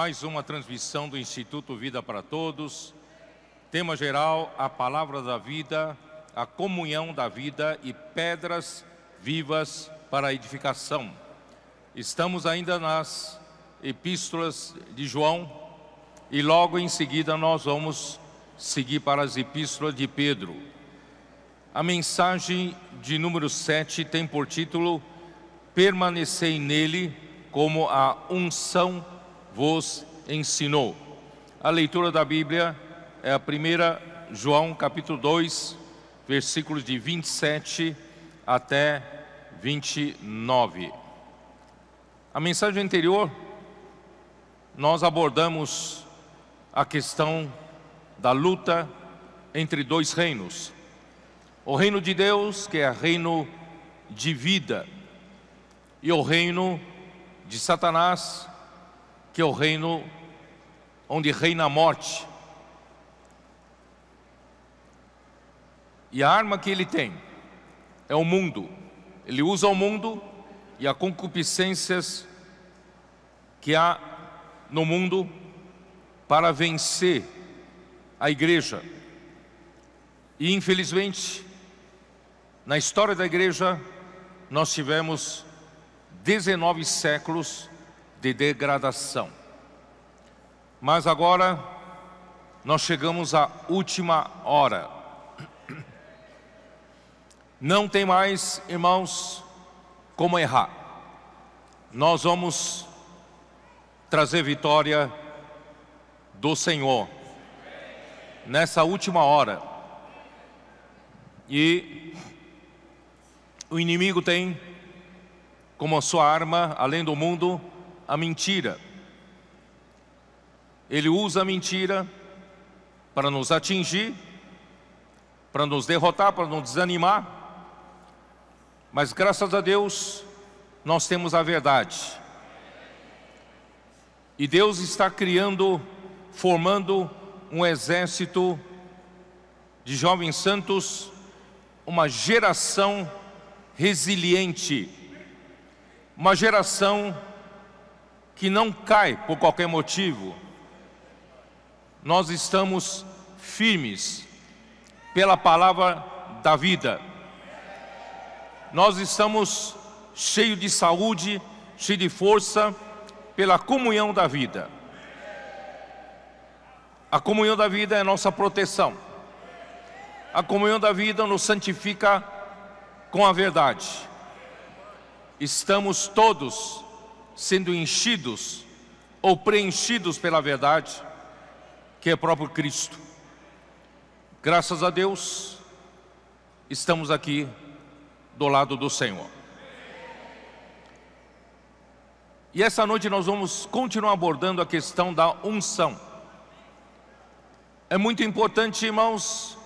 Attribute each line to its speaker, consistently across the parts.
Speaker 1: mais uma transmissão do Instituto Vida para Todos. Tema geral: a palavra da vida, a comunhão da vida e pedras vivas para a edificação. Estamos ainda nas epístolas de João e logo em seguida nós vamos seguir para as epístolas de Pedro. A mensagem de número 7 tem por título Permanecei nele como a unção vos ensinou. A leitura da Bíblia é a primeira João capítulo 2, versículos de 27 até 29. A mensagem anterior nós abordamos a questão da luta entre dois reinos. O reino de Deus, que é reino de vida, e o reino de Satanás, que é o reino onde reina a morte. E a arma que ele tem é o mundo. Ele usa o mundo e as concupiscências que há no mundo para vencer a igreja. E infelizmente, na história da igreja, nós tivemos 19 séculos de degradação. Mas agora nós chegamos à última hora. Não tem mais, irmãos, como errar. Nós vamos trazer vitória do Senhor nessa última hora. E o inimigo tem como sua arma, além do mundo, a mentira. Ele usa a mentira para nos atingir, para nos derrotar, para nos desanimar. Mas graças a Deus, nós temos a verdade. E Deus está criando, formando um exército de jovens santos, uma geração resiliente, uma geração que não cai por qualquer motivo. Nós estamos firmes pela palavra da vida. Nós estamos cheios de saúde, cheios de força pela comunhão da vida. A comunhão da vida é nossa proteção. A comunhão da vida nos santifica com a verdade. Estamos todos sendo enchidos ou preenchidos pela verdade, que é próprio Cristo. Graças a Deus, estamos aqui do lado do Senhor. E essa noite nós vamos continuar abordando a questão da unção. É muito importante, irmãos,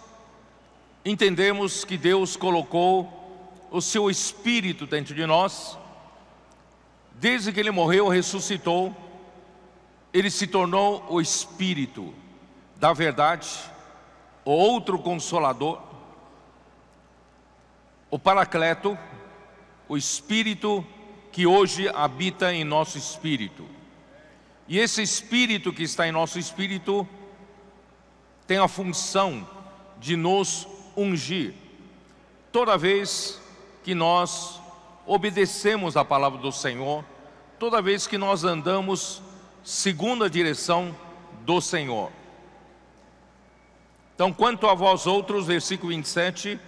Speaker 1: entendermos que Deus colocou o seu espírito dentro de nós Desde que ele morreu, ressuscitou, ele se tornou o Espírito da Verdade, o outro Consolador, o Paracleto, o Espírito que hoje habita em nosso espírito. E esse espírito que está em nosso espírito tem a função de nos ungir toda vez que nós obedecemos a palavra do Senhor toda vez que nós andamos segundo a direção do Senhor. Então, quanto a vós outros, versículo 27,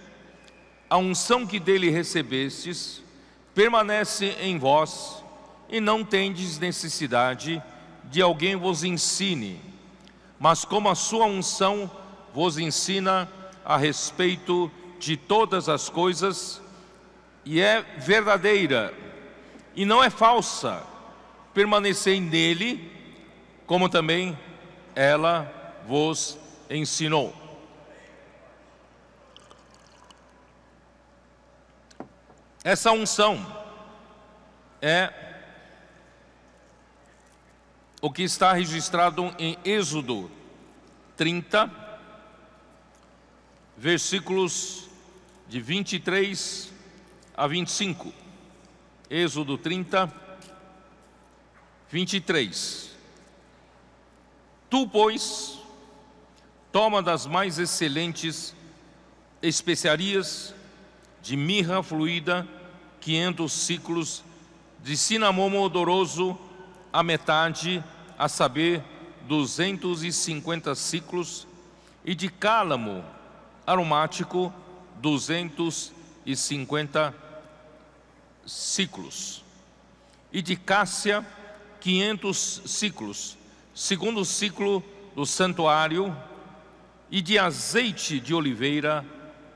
Speaker 1: a unção que dele recebestes permanece em vós e não tendes necessidade de alguém vos ensine, mas como a sua unção vos ensina a respeito de todas as coisas, e é verdadeira e não é falsa. Permanecei nele, como também ela vos ensinou. Essa unção é o que está registrado em Êxodo 30, versículos de 23 a 25. Êxodo 30, 23. Tu, pois, toma das mais excelentes especiarias de mirra fluída, 500 ciclos, de cinamomo odoroso, a metade, a saber, 250 ciclos, e de cálamo aromático, 250 ciclos ciclos, e de Cássia, 500 ciclos, segundo ciclo do santuário, e de azeite de oliveira,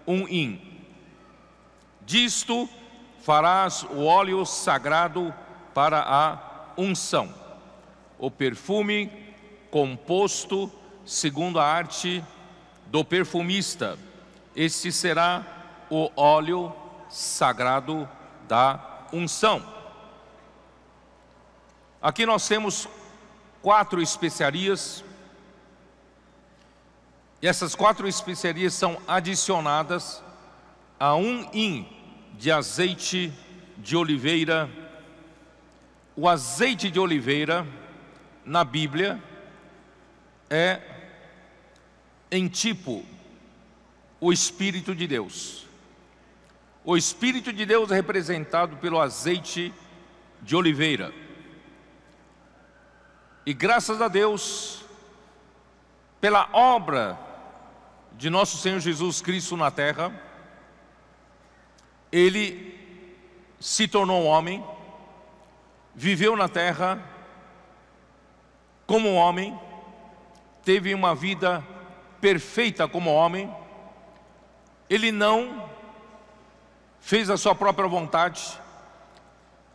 Speaker 1: um hin. Disto farás o óleo sagrado para a unção, o perfume composto segundo a arte do perfumista. Este será o óleo sagrado para da unção. Aqui nós temos quatro especiarias. E essas quatro especiarias são adicionadas a um in de azeite de oliveira. O azeite de oliveira na Bíblia é em tipo o Espírito de Deus. O Espírito de Deus é representado pelo azeite de oliveira. E graças a Deus, pela obra de nosso Senhor Jesus Cristo na terra, ele se tornou homem, viveu na terra como homem, teve uma vida perfeita como homem, ele não fez a sua própria vontade,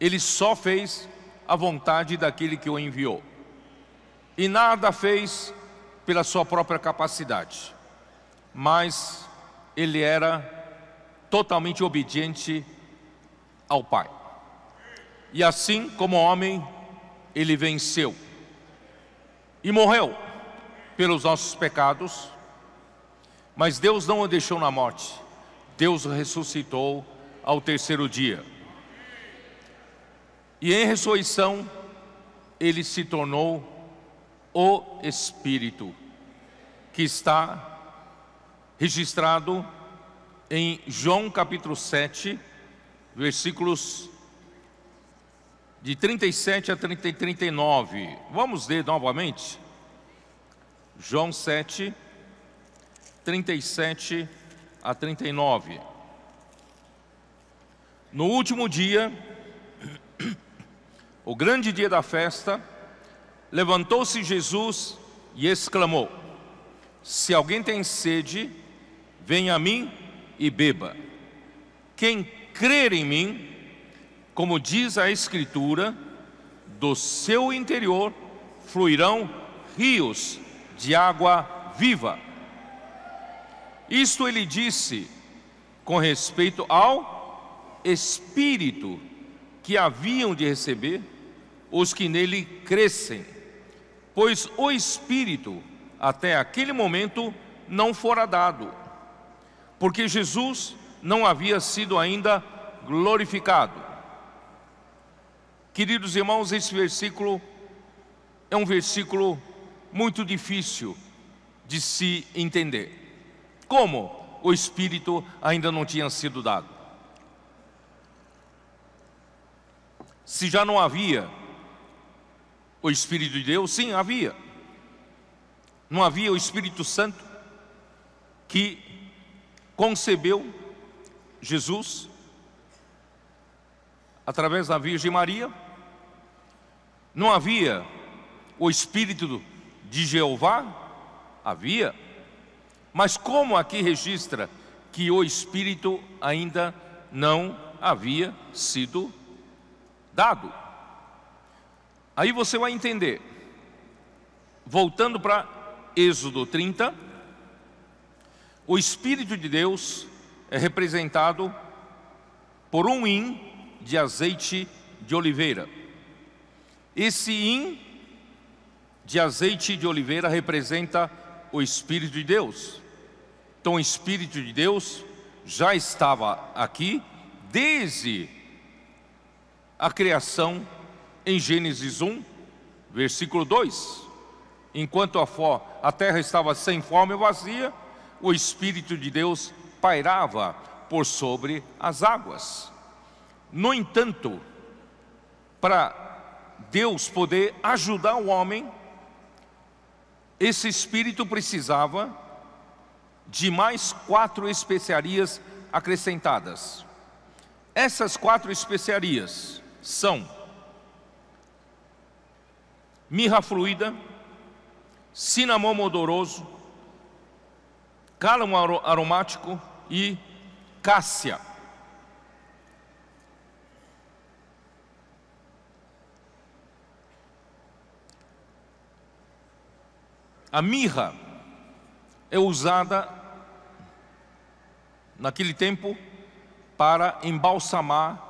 Speaker 1: ele só fez a vontade daquele que o enviou. E nada fez pela sua própria capacidade, mas ele era totalmente obediente ao Pai. E assim como homem, ele venceu e morreu pelos nossos pecados, mas Deus não o deixou na morte, Deus o ressuscitou ao terceiro dia. E em ressurreição, ele se tornou o Espírito, que está registrado em João capítulo 7, versículos de 37 a 30 e 39. Vamos ler novamente? João 7, 37 a 39. No último dia, o grande dia da festa, levantou-se Jesus e exclamou: Se alguém tem sede, venha a mim e beba. Quem crer em mim, como diz a Escritura, do seu interior fluirão rios de água viva. Isto ele disse com respeito ao espírito que haviam de receber os que nele crescem, pois o espírito até aquele momento não fora dado, porque Jesus não havia sido ainda glorificado. Queridos irmãos, esse versículo é um versículo muito difícil de se entender. Como o Espírito ainda não tinha sido dado? Se já não havia o Espírito de Deus, sim, havia. Não havia o Espírito Santo que concebeu Jesus através da Virgem Maria. Não havia o Espírito de Jeová? Havia. Mas como aqui registra que o Espírito ainda não havia sido dado. Aí você vai entender. Voltando para Êxodo 30, o Espírito de Deus é representado por um in de azeite de oliveira. Esse in de azeite de oliveira representa o Espírito de Deus. Então, o Espírito de Deus já estava aqui desde a criação em Gênesis 1, versículo 2. Enquanto a terra estava sem forma e vazia, o Espírito de Deus pairava por sobre as águas. No entanto, para Deus poder ajudar o homem, esse espírito precisava de mais quatro especiarias acrescentadas. Essas quatro especiarias são mirra fluida, cinamomo odoroso, cálamo aromático e cássia. A mirra é usada naquele tempo para embalsamar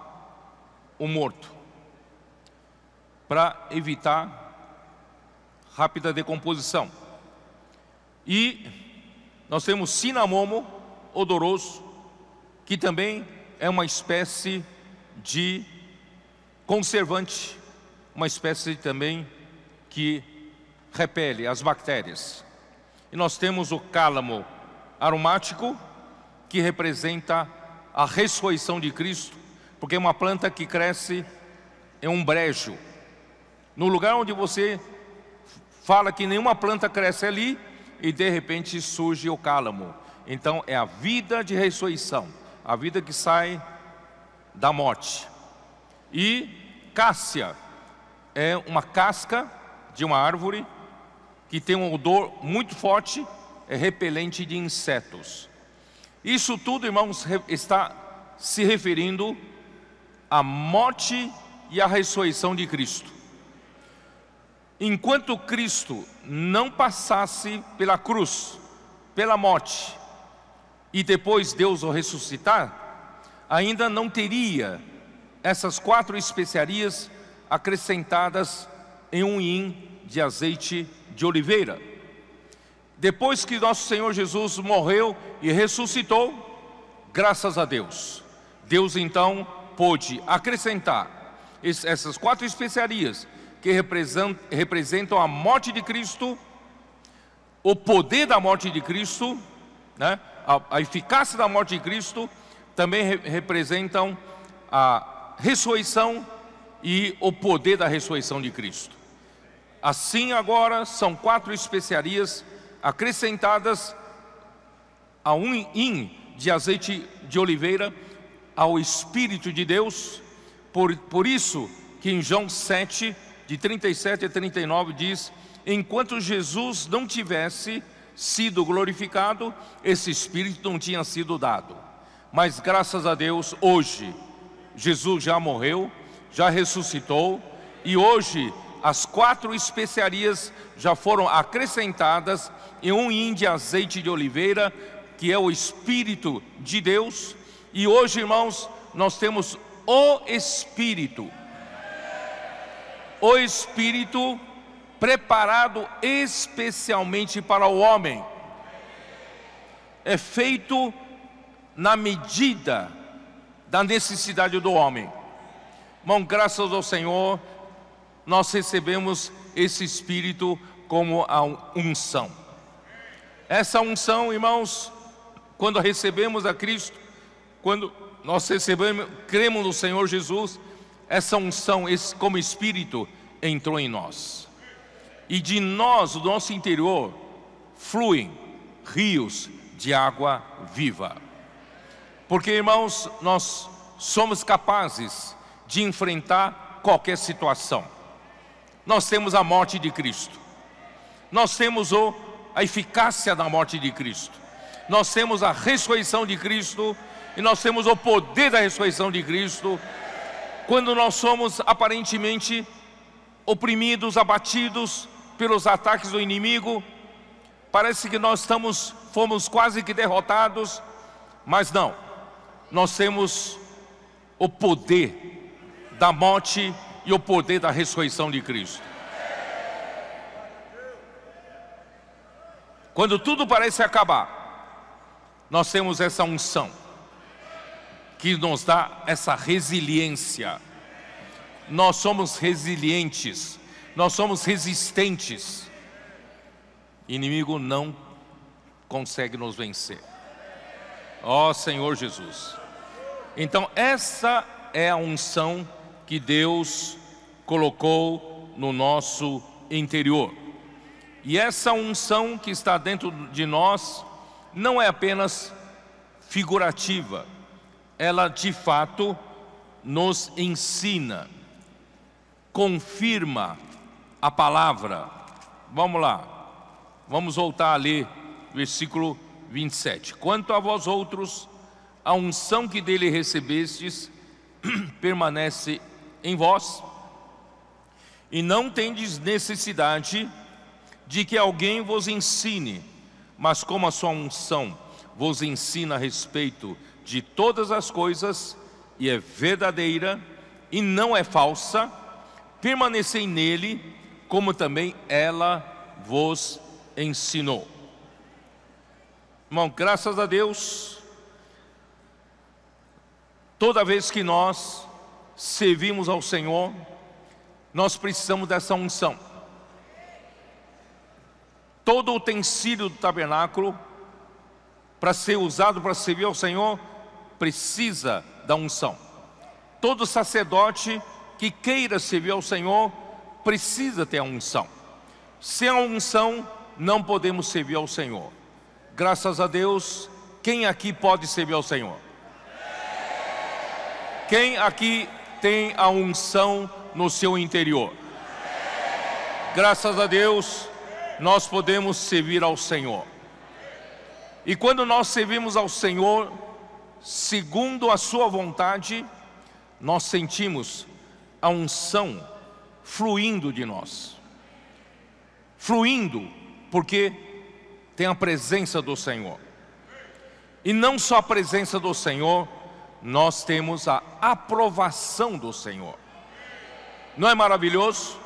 Speaker 1: o morto, para evitar rápida decomposição. E nós temos cinamomo odoroso, que também é uma espécie de conservante, uma espécie também que repele as bactérias. E nós temos o cálamo aromático, que representa a ressurreição de Cristo, porque uma planta que cresce é um brejo. No lugar onde você fala que nenhuma planta cresce ali e de repente surge o cálamo. Então é a vida de ressurreição, a vida que sai da morte. E cássia é uma casca de uma árvore que tem um odor muito forte, é repelente de insetos. Isso tudo, irmãos, está se referindo a morte e a ressurreição de Cristo. Enquanto Cristo não passasse pela cruz, pela morte, e depois Deus o ressuscitar, ainda não teria essas quatro especiarias acrescentadas em um hin de azeite de oliveira. Depois que nosso Senhor Jesus morreu e ressuscitou, graças a Deus, Deus então pôde acrescentar essas quatro especiarias que representam a morte de Cristo, o poder da morte de Cristo, né? a, eficácia da morte de Cristo, também representam a ressurreição e o poder da ressurreição de Cristo. Assim, agora são quatro especiarias acrescentadas a um in de azeite de oliveira ao Espírito de Deus, por, por isso que em João 7, de 37 a 39, diz: Enquanto Jesus não tivesse sido glorificado, esse Espírito não tinha sido dado. Mas graças a Deus, hoje, Jesus já morreu, já ressuscitou, e hoje as quatro especiarias já foram acrescentadas em um hin de azeite de oliveira, que é o Espírito de Deus, e hoje, irmãos, nós temos o Espírito. O Espírito preparado especialmente para o homem. É feito na medida da necessidade do homem. Bom, graças ao Senhor, nós recebemos esse Espírito como a unção. Essa unção, irmãos, quando recebemos a Cristo, quando nós recebemos, cremos no Senhor Jesus, essa unção esse, como Espírito entrou em nós. E de nós, do nosso interior, fluem rios de água viva. Porque, irmãos, nós somos capazes de enfrentar qualquer situação. Nós temos a morte de Cristo, nós temos o, a eficácia da morte de Cristo, nós temos a ressurreição de Cristo e nós temos o poder da ressurreição de Cristo. Quando nós somos aparentemente oprimidos, abatidos pelos ataques do inimigo, parece que nós estamos fomos quase que derrotados, mas não. Nós temos o poder da morte e o poder da ressurreição de Cristo. Quando tudo parece acabar, nós temos essa unção que nos dá essa resiliência. Nós somos resilientes, nós somos resistentes. Inimigo não consegue nos vencer. Ó oh, Senhor Jesus. Então, essa é a unção que Deus colocou no nosso interior. E essa unção que está dentro de nós não é apenas figurativa ela de fato nos ensina, confirma a palavra. Vamos lá, vamos voltar ali, versículo 27. Quanto a vós outros, a unção que dele recebestes permanece em vós, e não tendes necessidade de que alguém vos ensine, mas como a sua unção vos ensina a respeito de todas as coisas e é verdadeira e não é falsa, permanecei nele, como também ela vos ensinou. Irmão, graças a Deus, toda vez que nós servimos ao Senhor, nós precisamos dessa unção. Todo o utensílio do tabernáculo, para ser usado para servir ao Senhor, precisa da unção. Todo sacerdote que queira servir ao Senhor precisa ter a unção. Sem a unção, não podemos servir ao Senhor. Graças a Deus, quem aqui pode servir ao Senhor? Quem aqui tem a unção no seu interior? Graças a Deus, nós podemos servir ao Senhor. E quando nós servimos ao Senhor, segundo a Sua vontade, nós sentimos a unção fluindo de nós. Fluindo, porque tem a presença do Senhor. E não só a presença do Senhor, nós temos a aprovação do Senhor. Não é maravilhoso?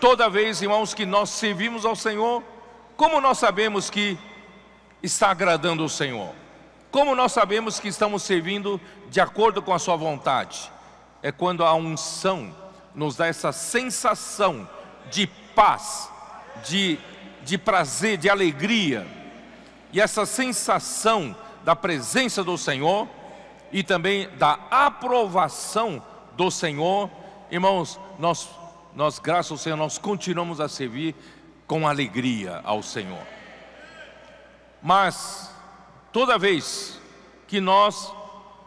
Speaker 1: Toda vez, irmãos, que nós servimos ao Senhor, como nós sabemos que está agradando o Senhor? Como nós sabemos que estamos servindo de acordo com a Sua vontade? É quando a unção nos dá essa sensação de paz, de, de prazer, de alegria, e essa sensação da presença do Senhor e também da aprovação do Senhor. Irmãos, nós, nós graças ao Senhor, nós continuamos a servir com alegria ao Senhor. Mas Toda vez que nós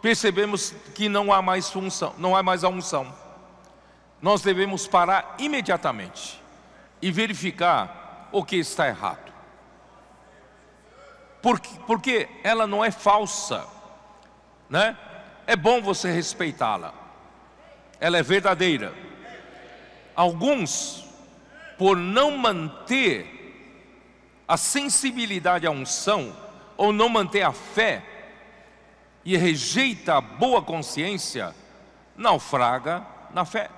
Speaker 1: percebemos que não há mais função, não há mais a unção, nós devemos parar imediatamente e verificar o que está errado. Porque, porque ela não é falsa, né? É bom você respeitá-la. Ela é verdadeira. Alguns, por não manter a sensibilidade à unção, ou não mantém a fé e rejeita a boa consciência, naufraga na fé.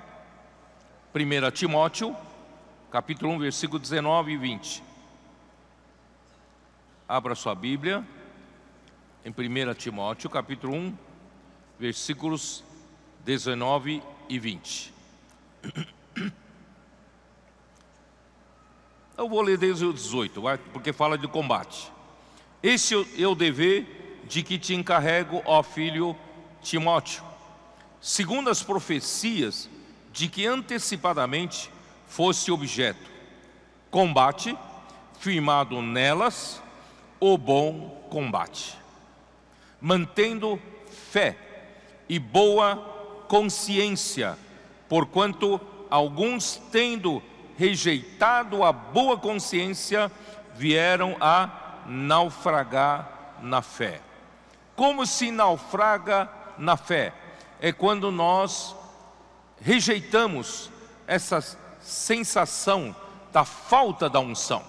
Speaker 1: 1 Timóteo, capítulo 1, versículo 19 e 20. Abra sua Bíblia em 1 Timóteo, capítulo 1, versículos 19 e 20. Eu vou ler desde o 18, porque fala de combate. Este é, é o dever de que te encarrego, ó filho Timóteo, segundo as profecias de que antecipadamente fosse objeto. Combate, firmado nelas, o bom combate, mantendo fé e boa consciência, porquanto alguns, tendo rejeitado a boa consciência, vieram a naufragar na fé. Como se naufraga na fé? É quando nós rejeitamos essa sensação da falta da unção.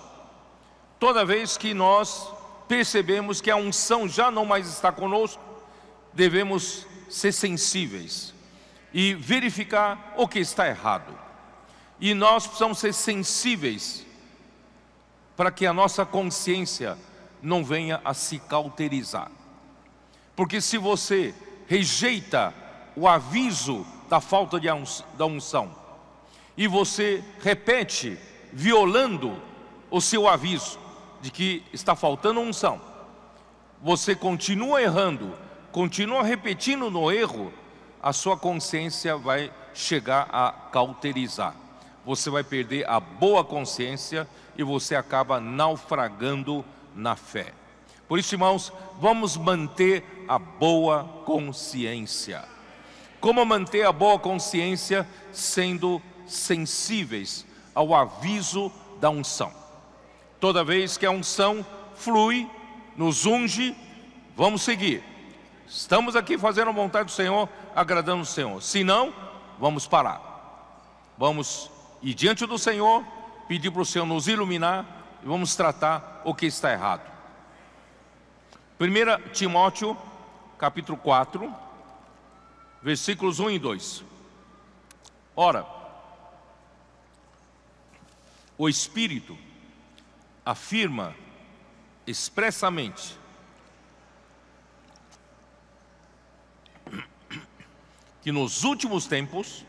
Speaker 1: Toda vez que nós percebemos que a unção já não mais está conosco, devemos ser sensíveis e verificar o que está errado. E nós precisamos ser sensíveis para que a nossa consciência não venha a se cauterizar. Porque se você rejeita o aviso da falta de da unção e você repete, violando o seu aviso de que está faltando unção, você continua errando, continua repetindo no erro, a sua consciência vai chegar a cauterizar. Você vai perder a boa consciência e você acaba naufragando na fé. Por isso, irmãos, vamos manter a boa consciência. Como manter a boa consciência sendo sensíveis ao aviso da unção? Toda vez que a unção flui, nos unge, vamos seguir. Estamos aqui fazendo a vontade do Senhor, agradando o Senhor. Se não, vamos parar. Vamos ir diante do Senhor pedir para o Senhor nos iluminar e vamos tratar o que está errado. 1 Timóteo, capítulo 4, versículos 1 e 2. Ora, o Espírito afirma expressamente que nos últimos tempos,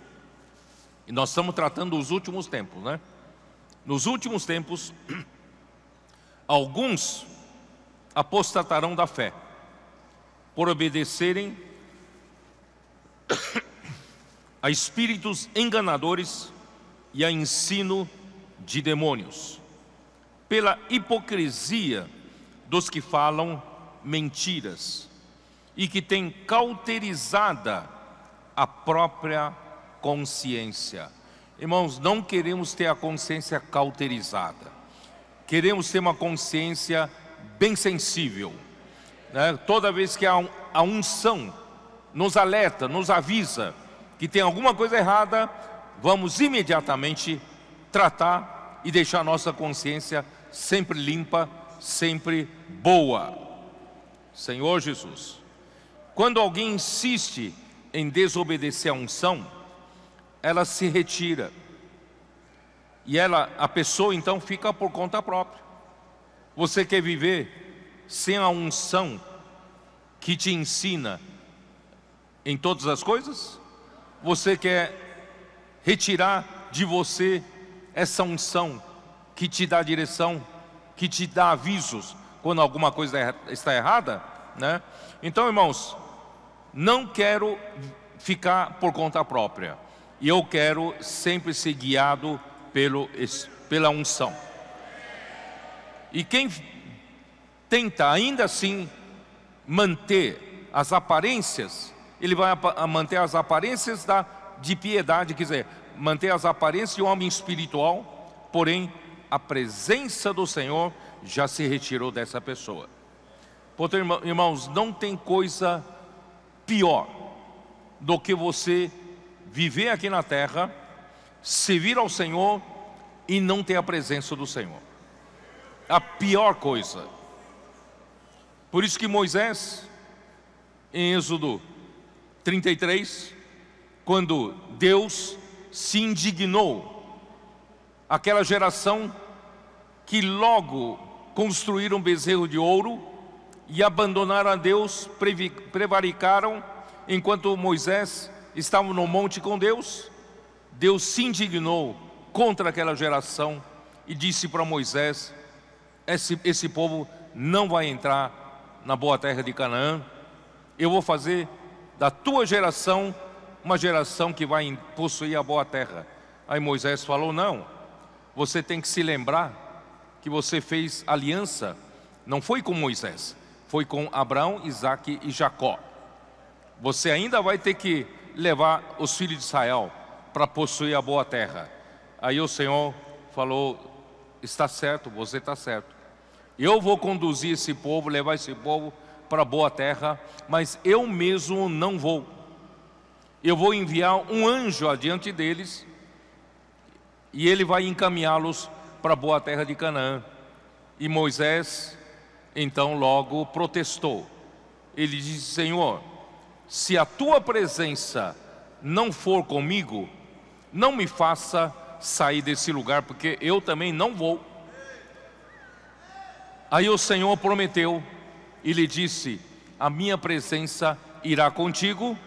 Speaker 1: e nós estamos tratando os últimos tempos, né? Nos últimos tempos, alguns apostatarão da fé por obedecerem a espíritos enganadores e a ensino de demônios, pela hipocrisia dos que falam mentiras e que têm cauterizada a própria consciência. Irmãos, não queremos ter a consciência cauterizada, queremos ter uma consciência bem sensível. Né? Toda vez que a unção nos alerta, nos avisa que tem alguma coisa errada, vamos imediatamente tratar e deixar nossa consciência sempre limpa, sempre boa. Senhor Jesus, quando alguém insiste em desobedecer a unção, ela se retira. E ela, a pessoa então fica por conta própria. Você quer viver sem a unção que te ensina em todas as coisas? Você quer retirar de você essa unção que te dá direção, que te dá avisos quando alguma coisa está errada, né? Então, irmãos, não quero ficar por conta própria. E eu quero sempre ser guiado pelo, pela unção. E quem tenta ainda assim manter as aparências, ele vai manter as aparências da, de piedade, quer dizer, manter as aparências de um homem espiritual, porém a presença do Senhor já se retirou dessa pessoa. Portanto, irmãos, não tem coisa pior do que você viver aqui na terra, servir ao Senhor e não ter a presença do Senhor. A pior coisa. Por isso que Moisés, em Êxodo 33, quando Deus se indignou, aquela geração que logo construíram bezerro de ouro e abandonaram a Deus, prevaricaram, enquanto Moisés estavam no monte com Deus, Deus se indignou contra aquela geração e disse para Moisés: esse, esse povo não vai entrar na boa terra de Canaã, eu vou fazer da tua geração uma geração que vai possuir a boa terra. Aí Moisés falou: Não, você tem que se lembrar que você fez aliança, não foi com Moisés, foi com Abraão, Isaac e Jacó. Você ainda vai ter que levar os filhos de Israel para possuir a boa terra. Aí o Senhor falou: está certo, você está certo. Eu vou conduzir esse povo, levar esse povo para a boa terra, mas eu mesmo não vou. Eu vou enviar um anjo adiante deles e ele vai encaminhá-los para a boa terra de Canaã. E Moisés então logo protestou. Ele disse: Senhor, se a tua presença não for comigo, não me faça sair desse lugar, porque eu também não vou. Aí o Senhor prometeu e lhe disse: A minha presença irá contigo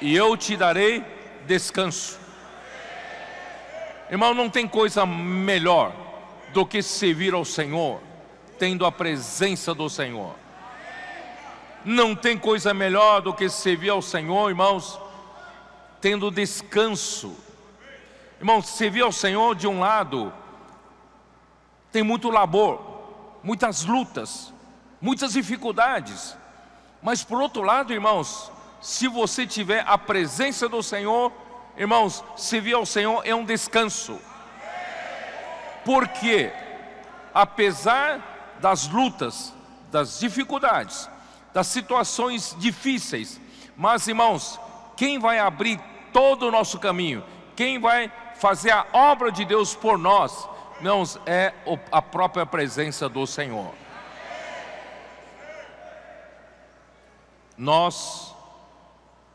Speaker 1: e eu te darei descanso. Irmão, não tem coisa melhor do que servir ao Senhor, tendo a presença do Senhor. Não tem coisa melhor do que servir ao Senhor, irmãos, tendo descanso. Irmãos, servir ao Senhor, de um lado, tem muito labor, muitas lutas, muitas dificuldades. Mas por outro lado, irmãos, se você tiver a presença do Senhor, irmãos, servir ao Senhor é um descanso. Porque apesar das lutas, das dificuldades, das situações difíceis. Mas, irmãos, quem vai abrir todo o nosso caminho, quem vai fazer a obra de Deus por nós, irmãos, é a própria presença do Senhor. Nós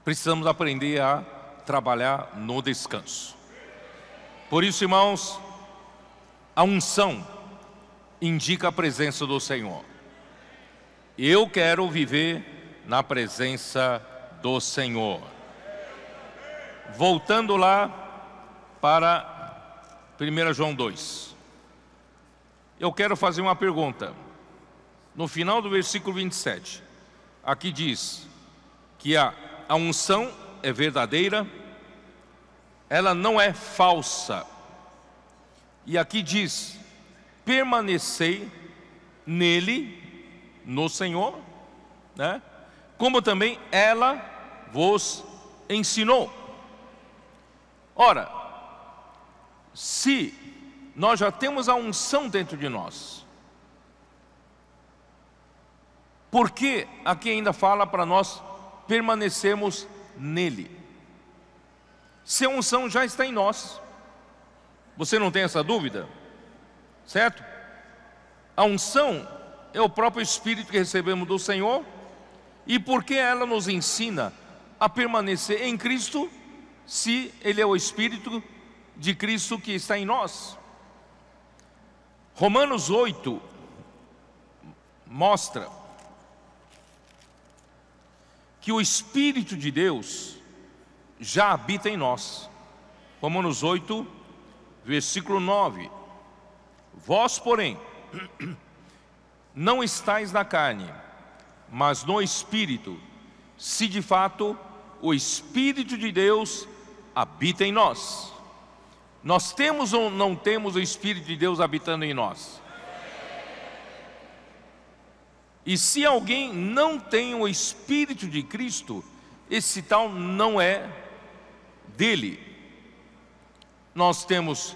Speaker 1: precisamos aprender a trabalhar no descanso. Por isso, irmãos, a unção indica a presença do Senhor. Eu quero viver na presença do Senhor. Voltando lá para 1 João 2. Eu quero fazer uma pergunta. No final do versículo 27, aqui diz que a, a unção é verdadeira, ela não é falsa. E aqui diz: permanecei nele no Senhor, né? como também ela vos ensinou. Ora, se nós já temos a unção dentro de nós, por que aqui ainda fala para nós permanecermos nele? Se a unção já está em nós, você não tem essa dúvida, certo? A unção é o próprio Espírito que recebemos do Senhor e porque ela nos ensina a permanecer em Cristo, se Ele é o Espírito de Cristo que está em nós. Romanos 8 mostra que o Espírito de Deus já habita em nós. Romanos 8, versículo 9. Vós, porém, não estais na carne, mas no espírito, se de fato o espírito de Deus habita em nós. Nós temos ou não temos o espírito de Deus habitando em nós? E se alguém não tem o espírito de Cristo, esse tal não é dele. Nós temos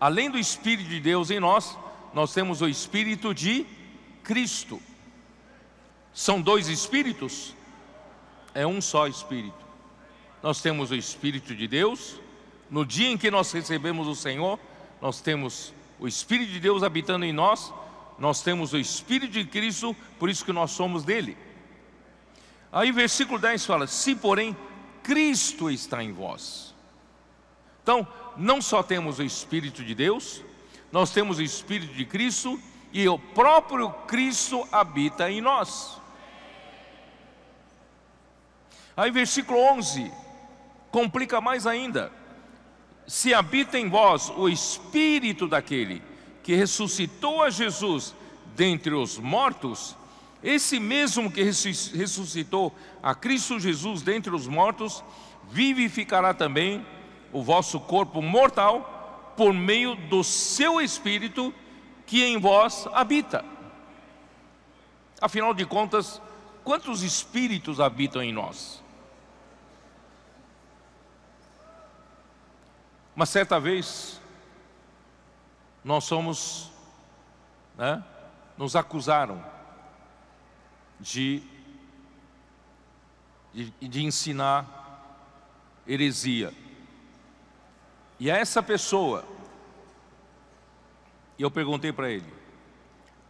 Speaker 1: além do espírito de Deus em nós, nós temos o espírito de Cristo são dois espíritos? É um só espírito. Nós temos o Espírito de Deus. No dia em que nós recebemos o Senhor, nós temos o Espírito de Deus habitando em nós, nós temos o Espírito de Cristo, por isso que nós somos dele. Aí versículo 10 fala: Se porém Cristo está em vós. Então, não só temos o Espírito de Deus, nós temos o Espírito de Cristo e o próprio Cristo habita em nós. Aí, versículo 11, complica mais ainda: se habita em vós o Espírito daquele que ressuscitou a Jesus dentre os mortos, esse mesmo que ressuscitou a Cristo Jesus dentre os mortos, vivificará também o vosso corpo mortal por meio do seu Espírito que em vós habita. Afinal de contas, quantos espíritos habitam em nós? Uma certa vez, nós somos, né, nos acusaram de, de, de ensinar heresia. E a essa pessoa, e eu perguntei para ele: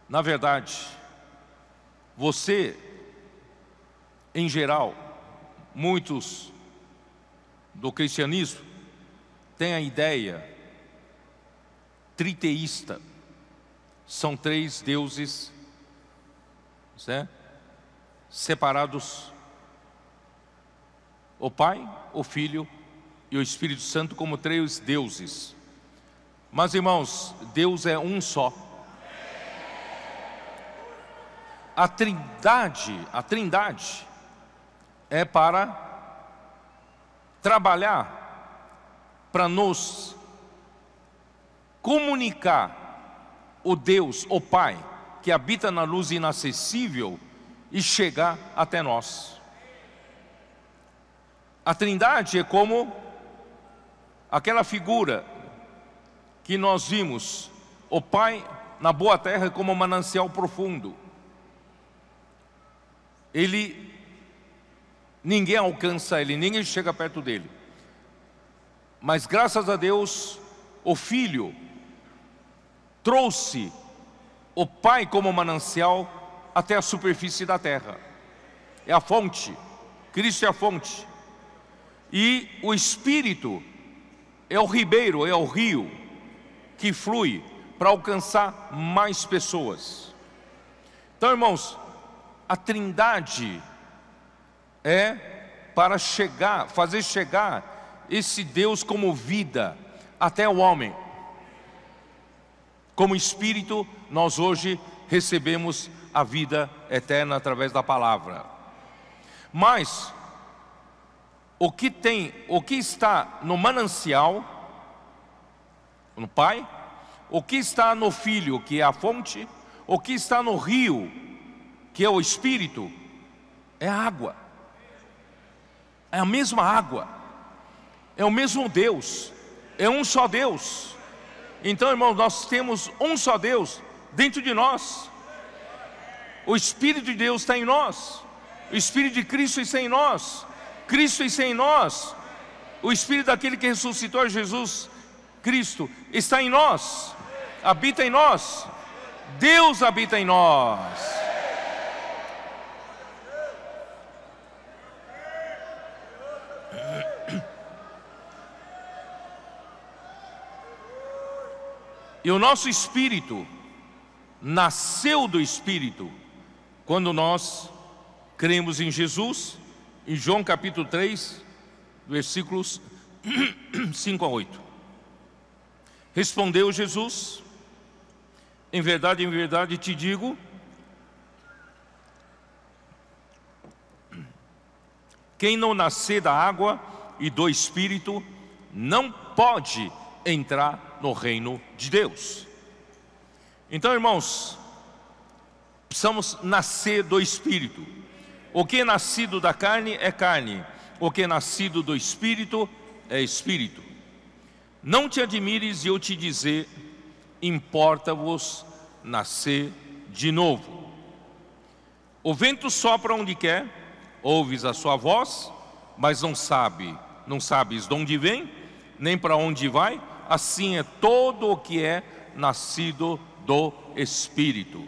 Speaker 1: na verdade, você, em geral, muitos do cristianismo têm a ideia triteísta, são três deuses né, separados: o Pai, o Filho e o Espírito Santo, como três deuses. Mas irmãos, Deus é um só. A Trindade, a Trindade é para trabalhar para nos comunicar o Deus, o Pai, que habita na luz inacessível e chegar até nós. A Trindade é como aquela figura que nós vimos o Pai na boa terra como um manancial profundo. Ele ninguém alcança ele, ninguém chega perto dele. Mas graças a Deus, o filho trouxe o pai como manancial até a superfície da terra. É a fonte. Cristo é a fonte. E o espírito é o ribeiro, é o rio que flui para alcançar mais pessoas. Então, irmãos, a Trindade é para chegar, fazer chegar esse Deus como vida até o homem. Como espírito, nós hoje recebemos a vida eterna através da palavra. Mas o que tem, o que está no manancial no Pai? O que está no Filho, que é a fonte? O que está no rio, que é o Espírito? É a água. É a mesma água. É o mesmo Deus. É um só Deus. Então, irmãos, nós temos um só Deus dentro de nós. O Espírito de Deus está em nós. O Espírito de Cristo está em nós. Cristo está em nós. O Espírito daquele que ressuscitou Jesus Cristo está em nós, habita em nós, Deus habita em nós. E o nosso espírito nasceu do espírito quando nós cremos em Jesus, em João capítulo 3, versículos 5 a 8. Respondeu Jesus: Em verdade, em verdade te digo, quem não nascer da água e do espírito não pode entrar no reino de Deus. Então, irmãos, precisamos nascer do espírito. O que é nascido da carne é carne, o que é nascido do espírito é espírito. Não te admires de eu te dizer, importa-vos nascer de novo. O vento sopra onde quer, ouves a sua voz, mas não sabe, não sabes de onde vem, nem para onde vai, assim é todo o que é nascido do Espírito.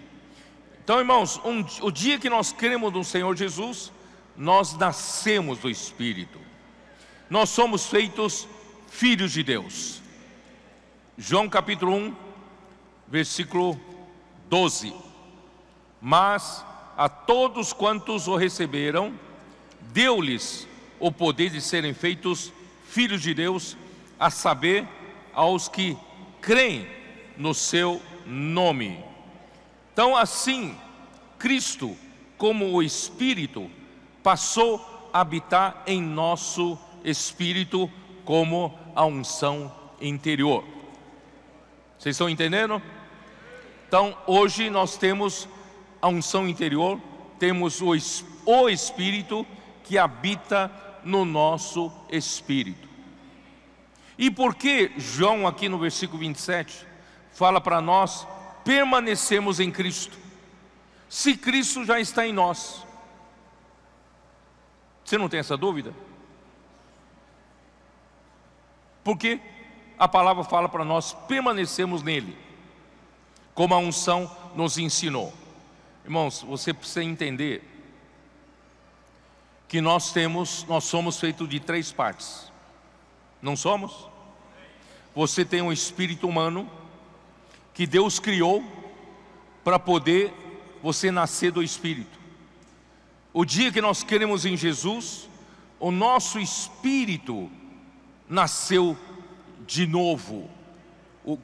Speaker 1: Então, irmãos, um, o dia que nós cremos no Senhor Jesus, nós nascemos do Espírito. Nós somos feitos filhos de Deus. João capítulo 1, versículo 12. Mas a todos quantos o receberam, deu-lhes o poder de serem feitos filhos de Deus, a saber, aos que creem no seu nome. Então, assim, Cristo, como o Espírito, passou a habitar em nosso espírito como a unção interior. Vocês estão entendendo? Então, hoje nós temos a unção interior, temos o, o Espírito que habita no nosso espírito. E por que João, aqui no versículo 27, fala para nós permanecemos em Cristo, se Cristo já está em nós? Você não tem essa dúvida? Porque a palavra fala para nós permanecermos nele, como a unção nos ensinou. Irmãos, você precisa entender que nós temos, nós somos feitos de três partes. Não somos? Você tem um espírito humano que Deus criou para poder você nascer do espírito. O dia que nós queremos em Jesus, o nosso espírito nasceu de novo o,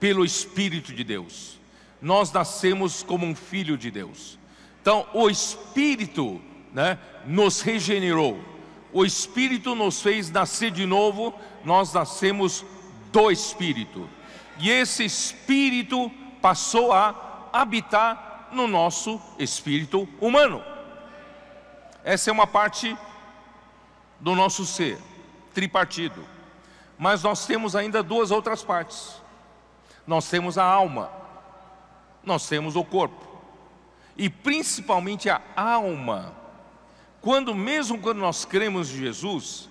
Speaker 1: pelo Espírito de Deus. Nós nascemos como um filho de Deus. Então, o Espírito né, nos regenerou, o Espírito nos fez nascer de novo, nós nascemos do Espírito. E esse Espírito passou a habitar no nosso espírito humano. Essa é uma parte do nosso ser tripartido. Mas nós temos ainda duas outras partes. Nós temos a alma, nós temos o corpo. E principalmente a alma. Quando mesmo quando nós cremos em Jesus,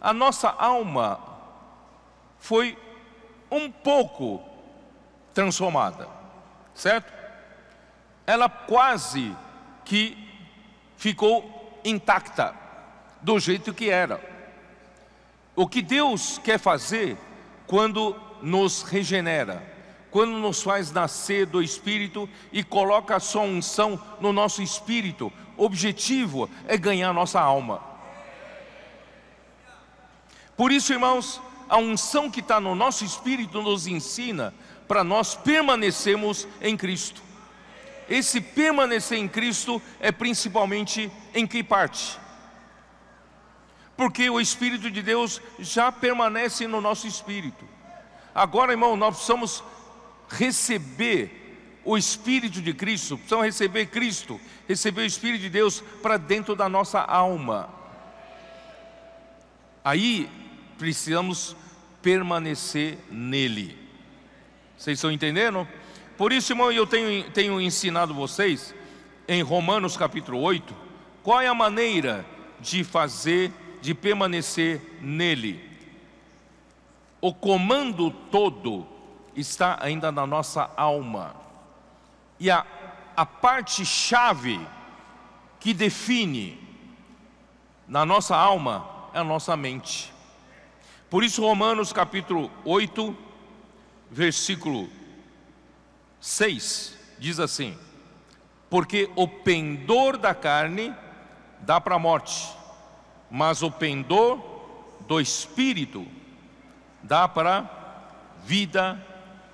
Speaker 1: a nossa alma foi um pouco transformada, certo? Ela quase que ficou intacta, do jeito que era. O que Deus quer fazer quando nos regenera, quando nos faz nascer do espírito e coloca a sua unção no nosso espírito, o objetivo é ganhar nossa alma. Por isso, irmãos, a unção que está no nosso espírito nos ensina para nós permanecermos em Cristo. Esse permanecer em Cristo é principalmente em que parte? porque o Espírito de Deus já permanece no nosso espírito. Agora, irmão, nós precisamos receber o Espírito de Cristo, precisamos receber Cristo, receber o Espírito de Deus para dentro da nossa alma. Aí precisamos permanecer nele. Vocês estão entendendo? Por isso, irmão, eu tenho, tenho ensinado vocês em Romanos capítulo 8 qual é a maneira de fazer de permanecer nele. O comando todo está ainda na nossa alma. E a, a parte chave que define na nossa alma é a nossa mente. Por isso, Romanos capítulo 8, versículo 6 diz assim: Porque o pendor da carne dá para a morte mas o pendor do espírito dá para vida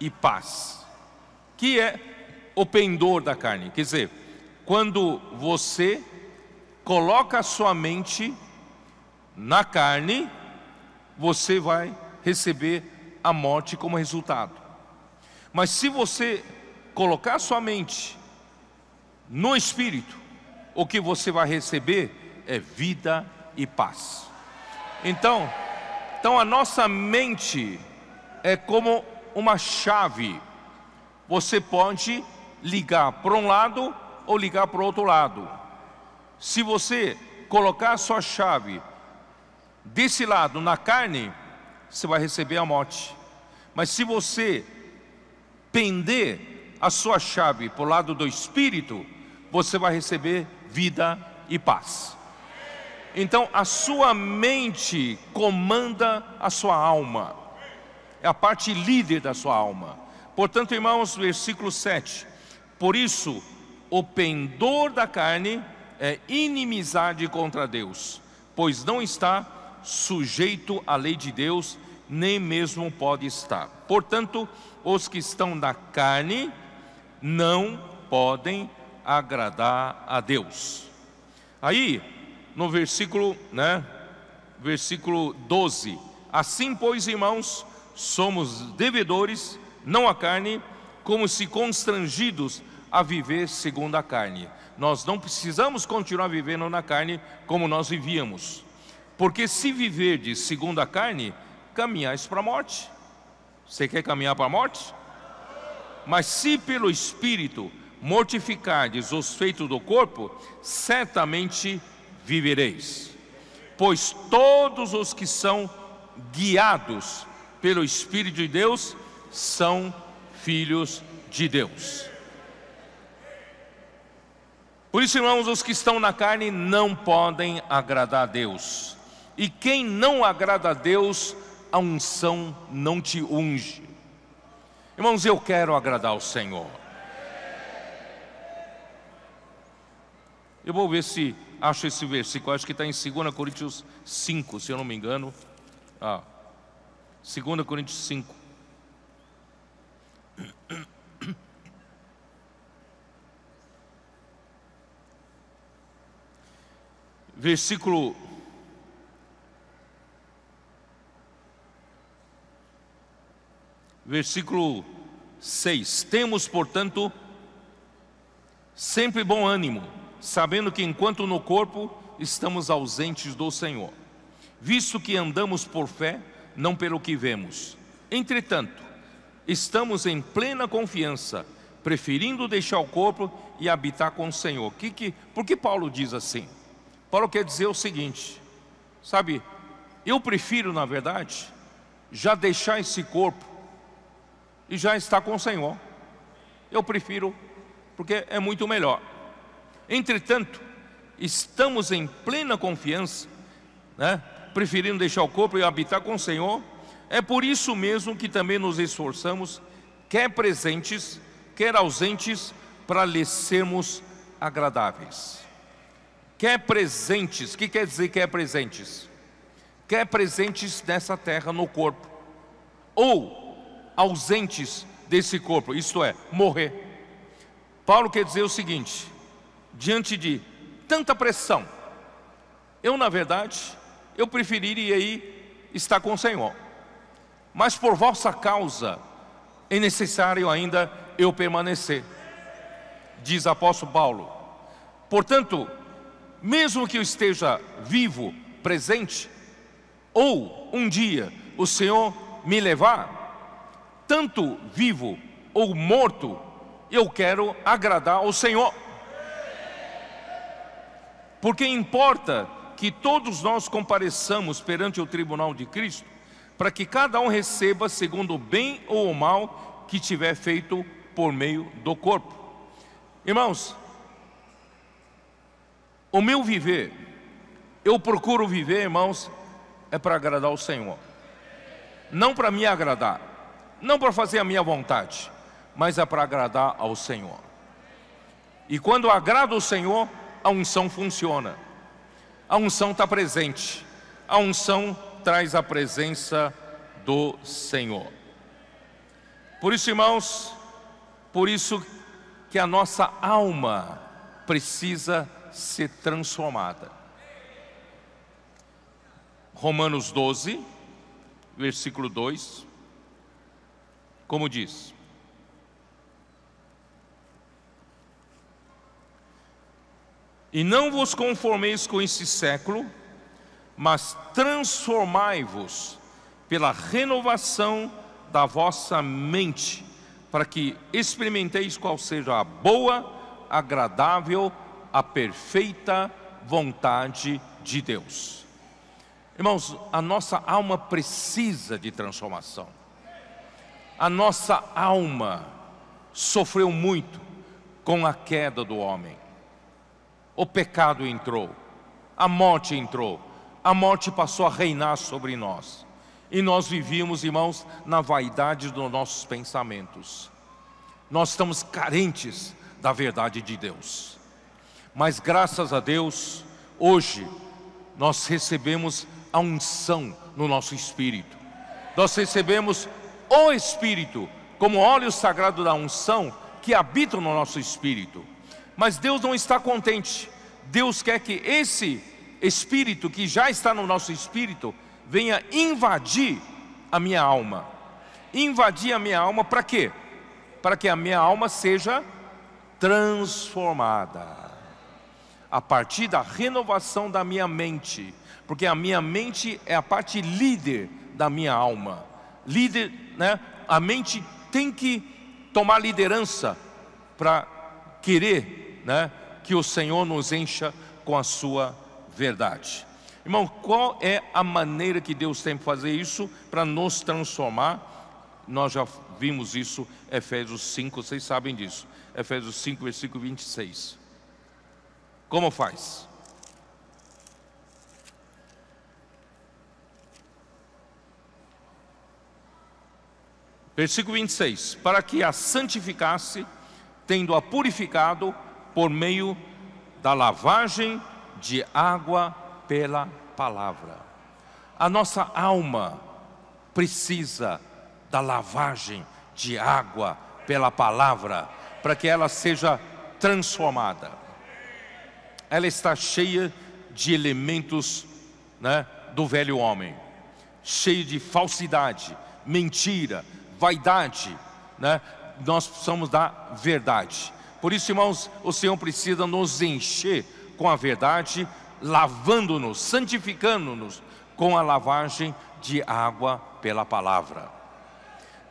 Speaker 1: e paz. Que é o pendor da carne, quer dizer, quando você coloca a sua mente na carne, você vai receber a morte como resultado. Mas se você colocar a sua mente no espírito, o que você vai receber é vida e paz. Então, então a nossa mente é como uma chave. Você pode ligar para um lado ou ligar para o outro lado. Se você colocar a sua chave desse lado na carne, você vai receber a morte. Mas se você pender a sua chave para o lado do espírito, você vai receber vida e paz. Então a sua mente comanda a sua alma, é a parte líder da sua alma. Portanto, irmãos, versículo 7: Por isso, o pendor da carne é inimizade contra Deus, pois não está sujeito à lei de Deus, nem mesmo pode estar. Portanto, os que estão da carne não podem agradar a Deus. Aí, no versículo, né? Versículo 12. Assim, pois, irmãos, somos devedores, não à carne, como se constrangidos a viver segundo a carne. Nós não precisamos continuar vivendo na carne como nós vivíamos. Porque se viverdes segundo a carne, caminhais para a morte. Você quer caminhar para a morte? Mas se pelo Espírito mortificardes os feitos do corpo, certamente vivereis. Pois todos os que são guiados pelo Espírito de Deus são filhos de Deus. Por isso, irmãos, os que estão na carne não podem agradar a Deus. E quem não agrada a Deus, a unção não te unge. Irmãos, eu quero agradar ao Senhor. Eu vou ver se acho esse versículo? Acho que está em 2 Coríntios 5, se eu não me engano. Ah, 2 Coríntios 5. Versículo Versículo 6. Temos, portanto, sempre bom ânimo sabendo que enquanto no corpo estamos ausentes do Senhor, visto que andamos por fé, não pelo que vemos. Entretanto, estamos em plena confiança, preferindo deixar o corpo e habitar com o Senhor. Que, que, por que Paulo diz assim? Paulo quer dizer o seguinte, sabe, eu prefiro, na verdade, já deixar esse corpo e já estar com o Senhor. Eu prefiro, porque é muito melhor. Entretanto, estamos em plena confiança, né? preferindo deixar o corpo e habitar com o Senhor. É por isso mesmo que também nos esforçamos, quer presentes, quer ausentes, para lhe sermos agradáveis. Quer presentes, o que quer dizer quer presentes? Quer presentes nessa terra no corpo, ou ausentes desse corpo, isto é, morrer. Paulo quer dizer o seguinte: diante de tanta pressão. Eu, na verdade, eu preferiria ir estar com o Senhor. Mas por vossa causa é necessário ainda eu permanecer, diz apóstolo Paulo. Portanto, mesmo que eu esteja vivo, presente, ou um dia o Senhor me levar, tanto vivo ou morto, eu quero agradar ao Senhor porque importa que todos nós compareçamos perante o tribunal de Cristo, para que cada um receba segundo o bem ou o mal que tiver feito por meio do corpo. Irmãos, o meu viver, eu procuro viver, irmãos, é para agradar o Senhor, não para me agradar, não para fazer a minha vontade, mas é para agradar ao Senhor. E quando agrada o Senhor, a unção funciona. A unção está presente. A unção traz a presença do Senhor. Por isso, irmãos, por isso que a nossa alma precisa ser transformada. Romanos 12, versículo 2, como diz: E não vos conformeis com esse século, mas transformai-vos pela renovação da vossa mente, para que experimenteis qual seja a boa, agradável, a perfeita vontade de Deus. Irmãos, a nossa alma precisa de transformação. A nossa alma sofreu muito com a queda do homem. O pecado entrou, a morte entrou, a morte passou a reinar sobre nós. E nós vivíamos, irmãos, na vaidade dos nossos pensamentos. Nós estamos carentes da verdade de Deus. Mas graças a Deus, hoje nós recebemos a unção no nosso espírito. Nós recebemos o espírito como óleo sagrado da unção que habita no nosso espírito. Mas Deus não está contente. Deus quer que esse espírito que já está no nosso espírito venha invadir a minha alma. Invadir a minha alma para quê? Para que a minha alma seja transformada a partir da renovação da minha mente, porque a minha mente é a parte líder da minha alma. Líder, né? A mente tem que tomar liderança para querer né? Que o Senhor nos encha com a sua verdade. Irmão, qual é a maneira que Deus tem de fazer isso para nos transformar? Nós já vimos isso, Efésios 5, vocês sabem disso. Efésios 5, versículo 26. Como faz? Versículo 26: Para que a santificasse, tendo-a purificado por meio da lavagem de água pela palavra. A nossa alma precisa da lavagem de água pela palavra, para que ela seja transformada. Ela está cheia de elementos né, do velho homem, cheia de falsidade, mentira, vaidade. Né? Nós precisamos da verdade. Por isso, irmãos, o Senhor precisa nos encher com a verdade, lavando-nos, santificando-nos com a lavagem de água pela palavra.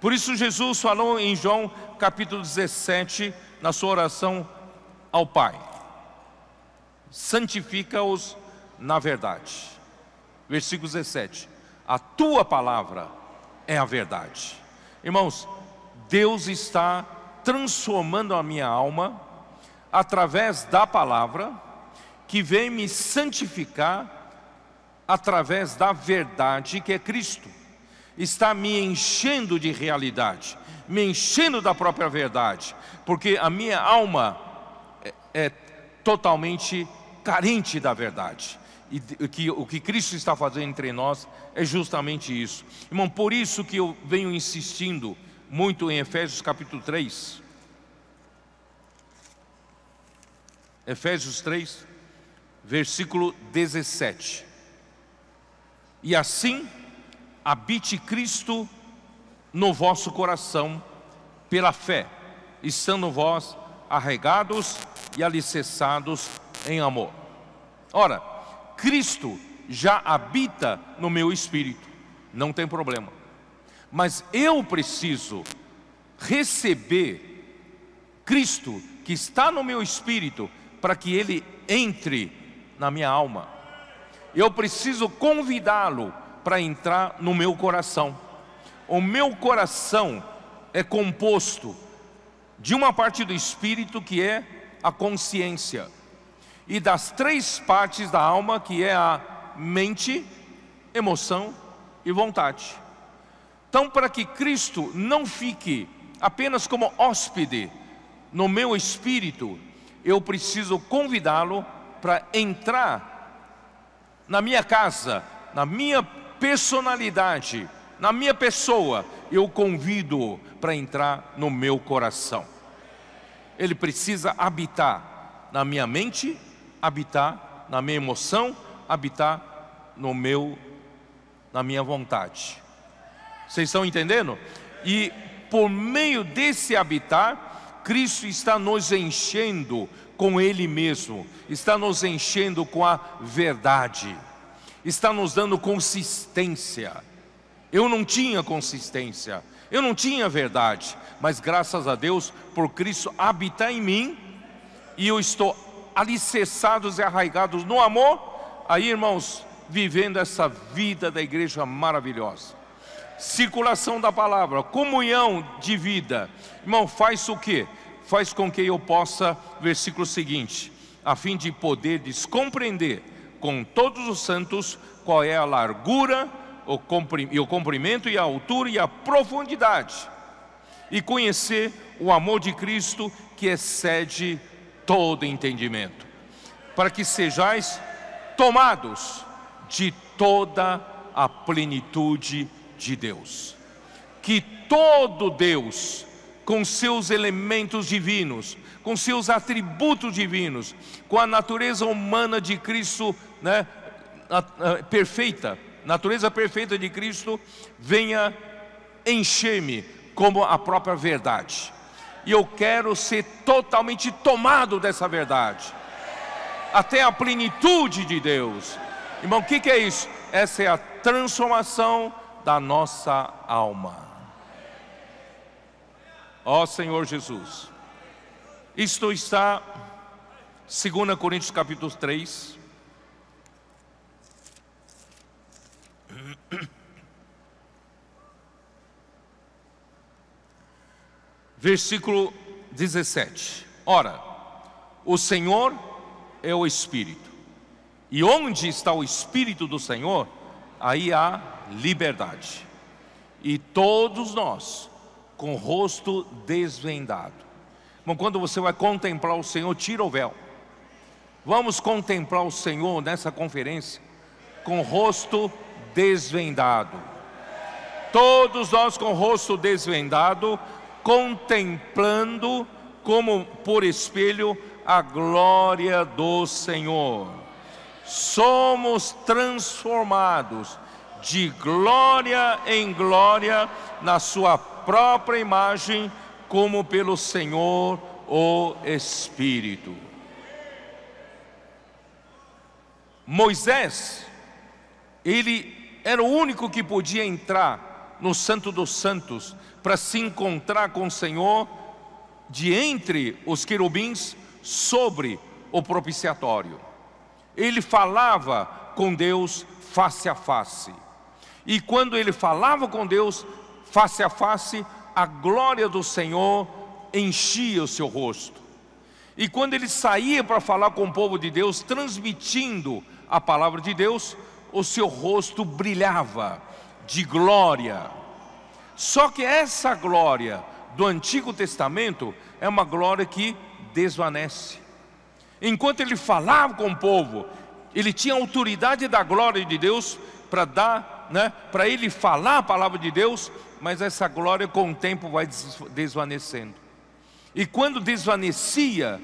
Speaker 1: Por isso, Jesus falou em João capítulo 17, na sua oração ao Pai: Santifica-os na verdade. Versículo 17: A tua palavra é a verdade. Irmãos, Deus está transformando a minha alma através da palavra, que vem me santificar através da verdade que é Cristo. Está me enchendo de realidade, me enchendo da própria verdade, porque a minha alma é, é totalmente carente da verdade. E que, o que Cristo está fazendo entre nós é justamente isso. Irmão, por isso que eu venho insistindo muito em Efésios capítulo 3. Efésios 3, versículo 17. E assim habite Cristo no vosso coração pela fé, estando vós arregados e alicerçados em amor. Ora, Cristo já habita no meu espírito, não tem problema mas eu preciso receber Cristo que está no meu espírito para que ele entre na minha alma. Eu preciso convidá-lo para entrar no meu coração. O meu coração é composto de uma parte do espírito que é a consciência e das três partes da alma que é a mente, emoção e vontade. Então, para que Cristo não fique apenas como hóspede no meu espírito, eu preciso convidá-lo para entrar na minha casa, na minha personalidade, na minha pessoa. Eu convido para entrar no meu coração. Ele precisa habitar na minha mente, habitar na minha emoção, habitar no meu na minha vontade. Vocês estão entendendo? E por meio desse habitar, Cristo está nos enchendo com Ele mesmo, está nos enchendo com a verdade, está nos dando consistência. Eu não tinha consistência, eu não tinha verdade, mas graças a Deus, por Cristo habitar em mim, e eu estou alicerçados e arraigados no amor, aí irmãos, vivendo essa vida da igreja maravilhosa circulação da palavra, comunhão de vida. Irmão, faz o que? Faz com que eu possa, versículo seguinte, a fim de poder descompreender com todos os santos qual é a largura, o, o comprimento e a altura e a profundidade, e conhecer o amor de Cristo que excede todo entendimento, para que sejais tomados de toda a plenitude de Deus. Que todo Deus, com seus elementos divinos, com seus atributos divinos, com a natureza humana de Cristo, né, perfeita, natureza perfeita de Cristo, venha encher-me como a própria verdade. E eu quero ser totalmente tomado dessa verdade, até a plenitude de Deus. Irmão, o que, que é isso? Essa é a transformação da nossa alma. Ó Senhor Jesus, isto está 2 Coríntios capítulo 3. Versículo 17. Ora, o Senhor é o Espírito. E onde está o Espírito do Senhor, aí há liberdade. E todos nós, com o rosto desvendado. Bom, quando você vai contemplar o Senhor, tira o véu. Vamos contemplar o Senhor nessa conferência com o rosto desvendado. Todos nós com o rosto desvendado, contemplando como por espelho a glória do Senhor. Somos transformados de glória em glória, na sua própria imagem, como pelo Senhor o Espírito. Moisés, ele era o único que podia entrar no Santo dos Santos para se encontrar com o Senhor de entre os querubins sobre o propiciatório. Ele falava com Deus face a face. E quando ele falava com Deus, face a face, a glória do Senhor enchia o seu rosto. E quando ele saía para falar com o povo de Deus, transmitindo a palavra de Deus, o seu rosto brilhava de glória. Só que essa glória do Antigo Testamento é uma glória que desvanece. Enquanto ele falava com o povo, ele tinha autoridade da glória de Deus para dar né, para ele falar a palavra de Deus, mas essa glória com o tempo vai desvanecendo. E quando desvanecia,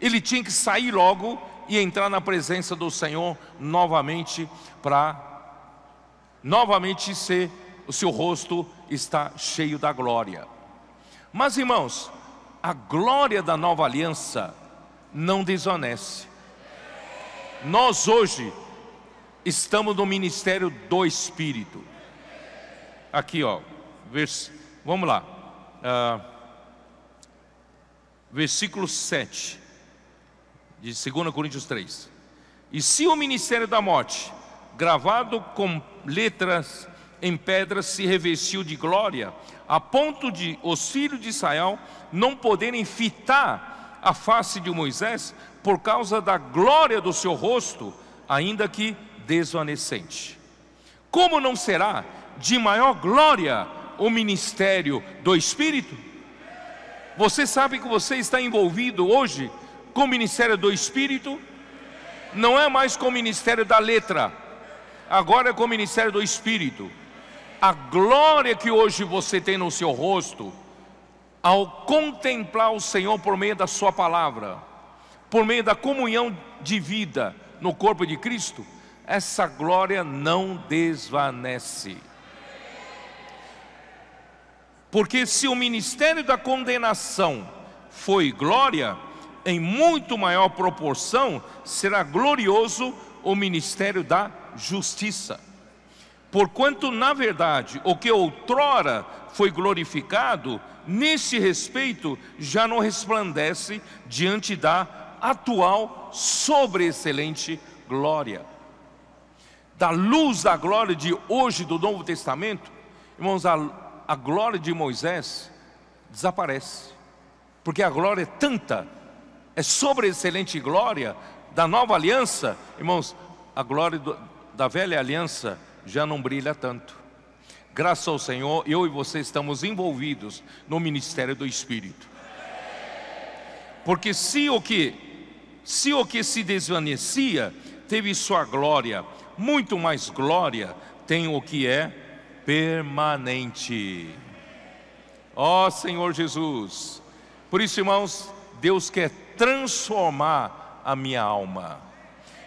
Speaker 1: ele tinha que sair logo e entrar na presença do Senhor novamente para novamente ser o seu rosto está cheio da glória. Mas irmãos, a glória da nova aliança não desvanece. Nós hoje Estamos no ministério do Espírito. Aqui, ó, vers... vamos lá. Ah, versículo 7 de 2 Coríntios 3. E se o ministério da morte, gravado com letras em pedras, se revestiu de glória, a ponto de os filhos de Israel não poderem fitar a face de Moisés por causa da glória do seu rosto, ainda que desvanecente. Como não será de maior glória o ministério do Espírito? Você sabe que você está envolvido hoje com o ministério do Espírito? Não é mais com o ministério da letra, agora é com o ministério do Espírito. A glória que hoje você tem no seu rosto, ao contemplar o Senhor por meio da Sua palavra, por meio da comunhão de vida no corpo de Cristo, essa glória não desvanece. Porque se o ministério da condenação foi glória, em muito maior proporção será glorioso o ministério da justiça. Porquanto, na verdade, o que outrora foi glorificado, nesse respeito já não resplandece diante da atual sobreexcelente glória da luz da glória de hoje do Novo Testamento, irmãos, a, a glória de Moisés desaparece, porque a glória é tanta, é excelente glória da nova aliança, irmãos, a glória do, da velha aliança já não brilha tanto. Graças ao Senhor, eu e você estamos envolvidos no ministério do Espírito. Porque se o que se o que se desvanecia teve sua glória muito mais glória tem o que é permanente. Ó oh, Senhor Jesus, por isso, irmãos, Deus quer transformar a minha alma.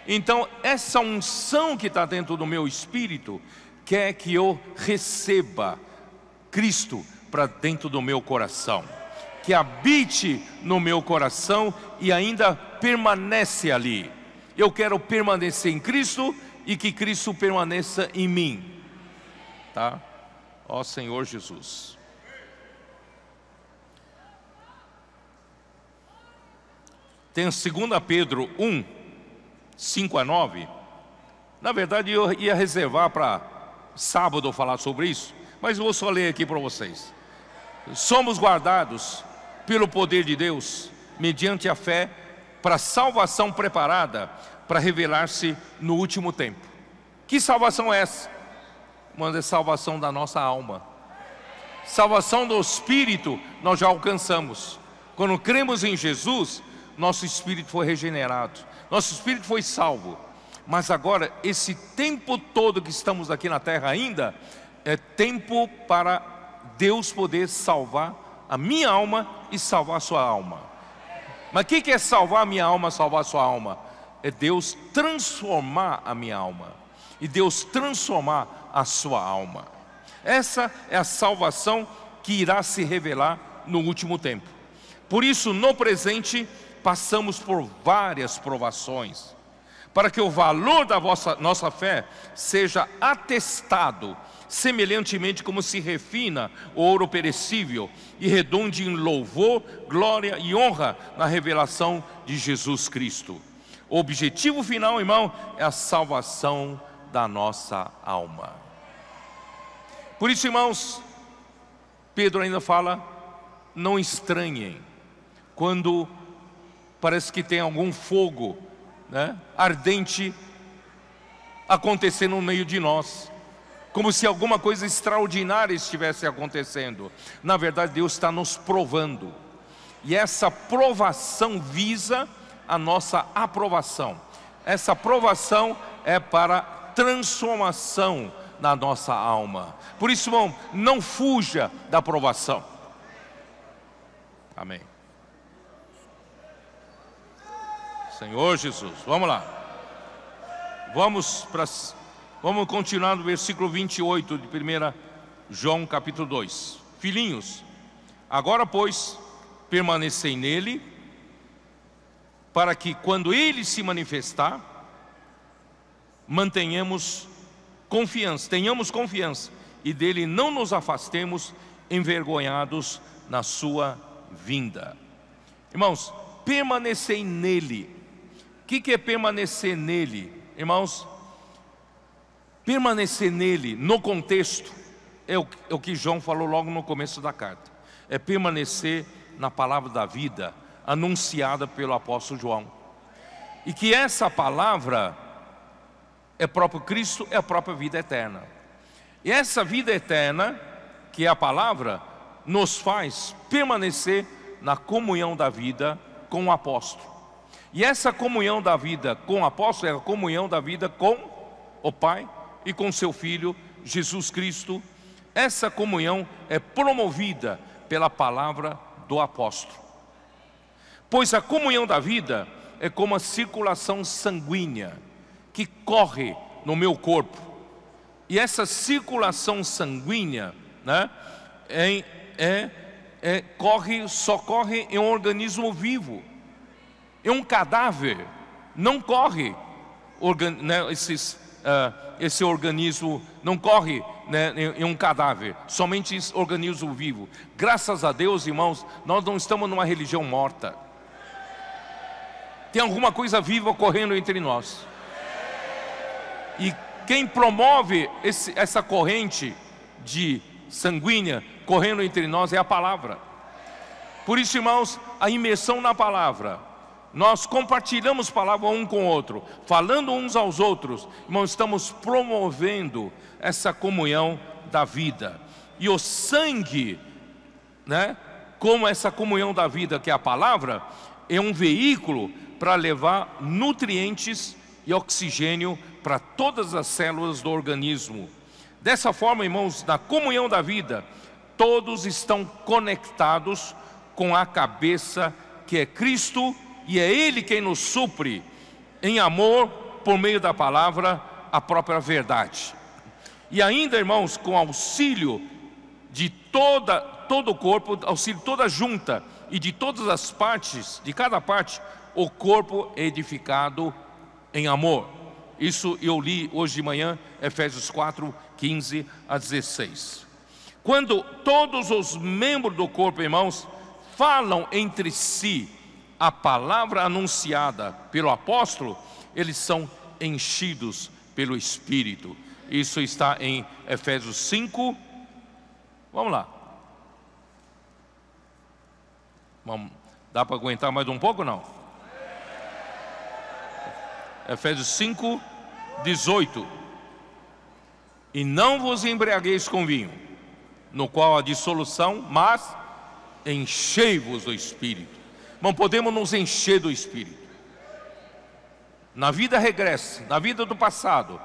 Speaker 1: Então, essa unção que está dentro do meu espírito quer que eu receba Cristo para dentro do meu coração, que habite no meu coração e ainda permanece ali. Eu quero permanecer em Cristo e que Cristo permaneça em mim. Tá? Ó Senhor Jesus. Tem 2 Pedro 1, 5 a 9. Na verdade, eu ia reservar para sábado falar sobre isso, mas vou só ler aqui para vocês. Somos guardados pelo poder de Deus, mediante a fé, para salvação preparada para revelar-se no último tempo. Que salvação é essa? Mas é salvação da nossa alma. Salvação do espírito nós já alcançamos. Quando cremos em Jesus, nosso espírito foi regenerado, nosso espírito foi salvo. Mas agora, esse tempo todo que estamos aqui na terra ainda, é tempo para Deus poder salvar a minha alma e salvar a sua alma. Mas o que, é salvar a minha alma, salvar a sua alma? é Deus transformar a minha alma e Deus transformar a sua alma. Essa é a salvação que irá se revelar no último tempo. Por isso, no presente, passamos por várias provações, para que o valor da vossa, nossa fé seja atestado, semelhantemente como se refina o ouro perecível, e redunde em louvor, glória e honra na revelação de Jesus Cristo. O objetivo final, irmão, é a salvação da nossa alma. Por isso, irmãos, Pedro ainda fala: não estranhem quando parece que tem algum fogo né, ardente acontecendo no meio de nós, como se alguma coisa extraordinária estivesse acontecendo. Na verdade, Deus está nos provando, e essa provação visa a nossa aprovação. Essa aprovação é para transformação na nossa alma. Por isso, irmão, não fuja da aprovação. Amém. Senhor Jesus, vamos lá. Vamos para vamos continuar no versículo 28 de 1 João capítulo 2. Filhinhos, agora pois permanecei nele para que, quando ele se manifestar, mantenhamos confiança, tenhamos confiança e dele não nos afastemos envergonhados na sua vinda. Irmãos, permanecei nele. O que, que é permanecer nele? Irmãos, permanecer nele no contexto é o, é o que João falou logo no começo da carta. É permanecer na palavra da vida, anunciada pelo apóstolo João. E que essa palavra é próprio Cristo, é a própria vida eterna. E essa vida eterna, que é a palavra, nos faz permanecer na comunhão da vida com o apóstolo. E essa comunhão da vida com o apóstolo é a comunhão da vida com o Pai e com seu Filho Jesus Cristo. Essa comunhão é promovida pela palavra do apóstolo. Pois a comunhão da vida é como a circulação sanguínea que corre no meu corpo. E essa circulação sanguínea né, é, é, é, corre, só corre em um organismo vivo. Em um cadáver não corre organ, né, esses, uh, esse organismo, não corre né, em, em um cadáver, somente organismo vivo. Graças a Deus, irmãos, nós não estamos numa religião morta. Tem alguma coisa viva correndo entre nós. E quem promove esse, essa corrente de sanguínea correndo entre nós é a palavra. Por isso, irmãos, a imersão na palavra. Nós compartilhamos palavra um com o outro, falando uns aos outros. Irmãos, estamos promovendo essa comunhão da vida. E o sangue, né, como essa comunhão da vida que é a palavra, é um veículo para levar nutrientes e oxigênio para todas as células do organismo. Dessa forma, irmãos, na comunhão da vida, todos estão conectados com a cabeça que é Cristo e é Ele quem nos supre em amor, por meio da palavra, a própria verdade. E ainda, irmãos, com auxílio de toda, todo o corpo, auxílio toda junta e de todas as partes, de cada parte, o corpo edificado em amor. Isso eu li hoje de manhã, Efésios 4, 15 a 16. Quando todos os membros do corpo, irmãos, falam entre si a palavra anunciada pelo apóstolo, eles são enchidos pelo Espírito. Isso está em Efésios 5. Vamos lá. Vamos. Dá para aguentar mais um pouco não? Efésios 5, 18. E não vos embriagueis com vinho, no qual há dissolução, mas enchei-vos do Espírito. Não podemos nos encher do Espírito. Na vida regressa, na vida do passado,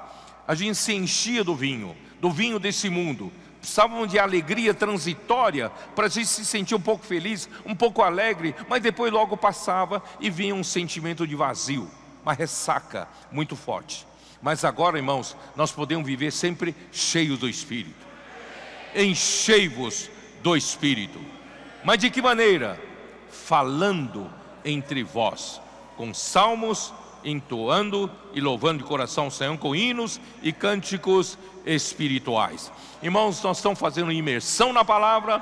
Speaker 1: a gente se enchia do vinho, do vinho desse mundo. Precisavam de alegria transitória para a gente se sentir um pouco feliz, um pouco alegre, mas depois logo passava e vinha um sentimento de vazio uma ressaca muito forte. Mas agora, irmãos, nós podemos viver sempre cheios do Espírito. Enchei-vos do Espírito. Mas de que maneira? Falando entre vós, com salmos, entoando e louvando de coração o Senhor com hinos e cânticos espirituais. Irmãos, nós estamos fazendo imersão na palavra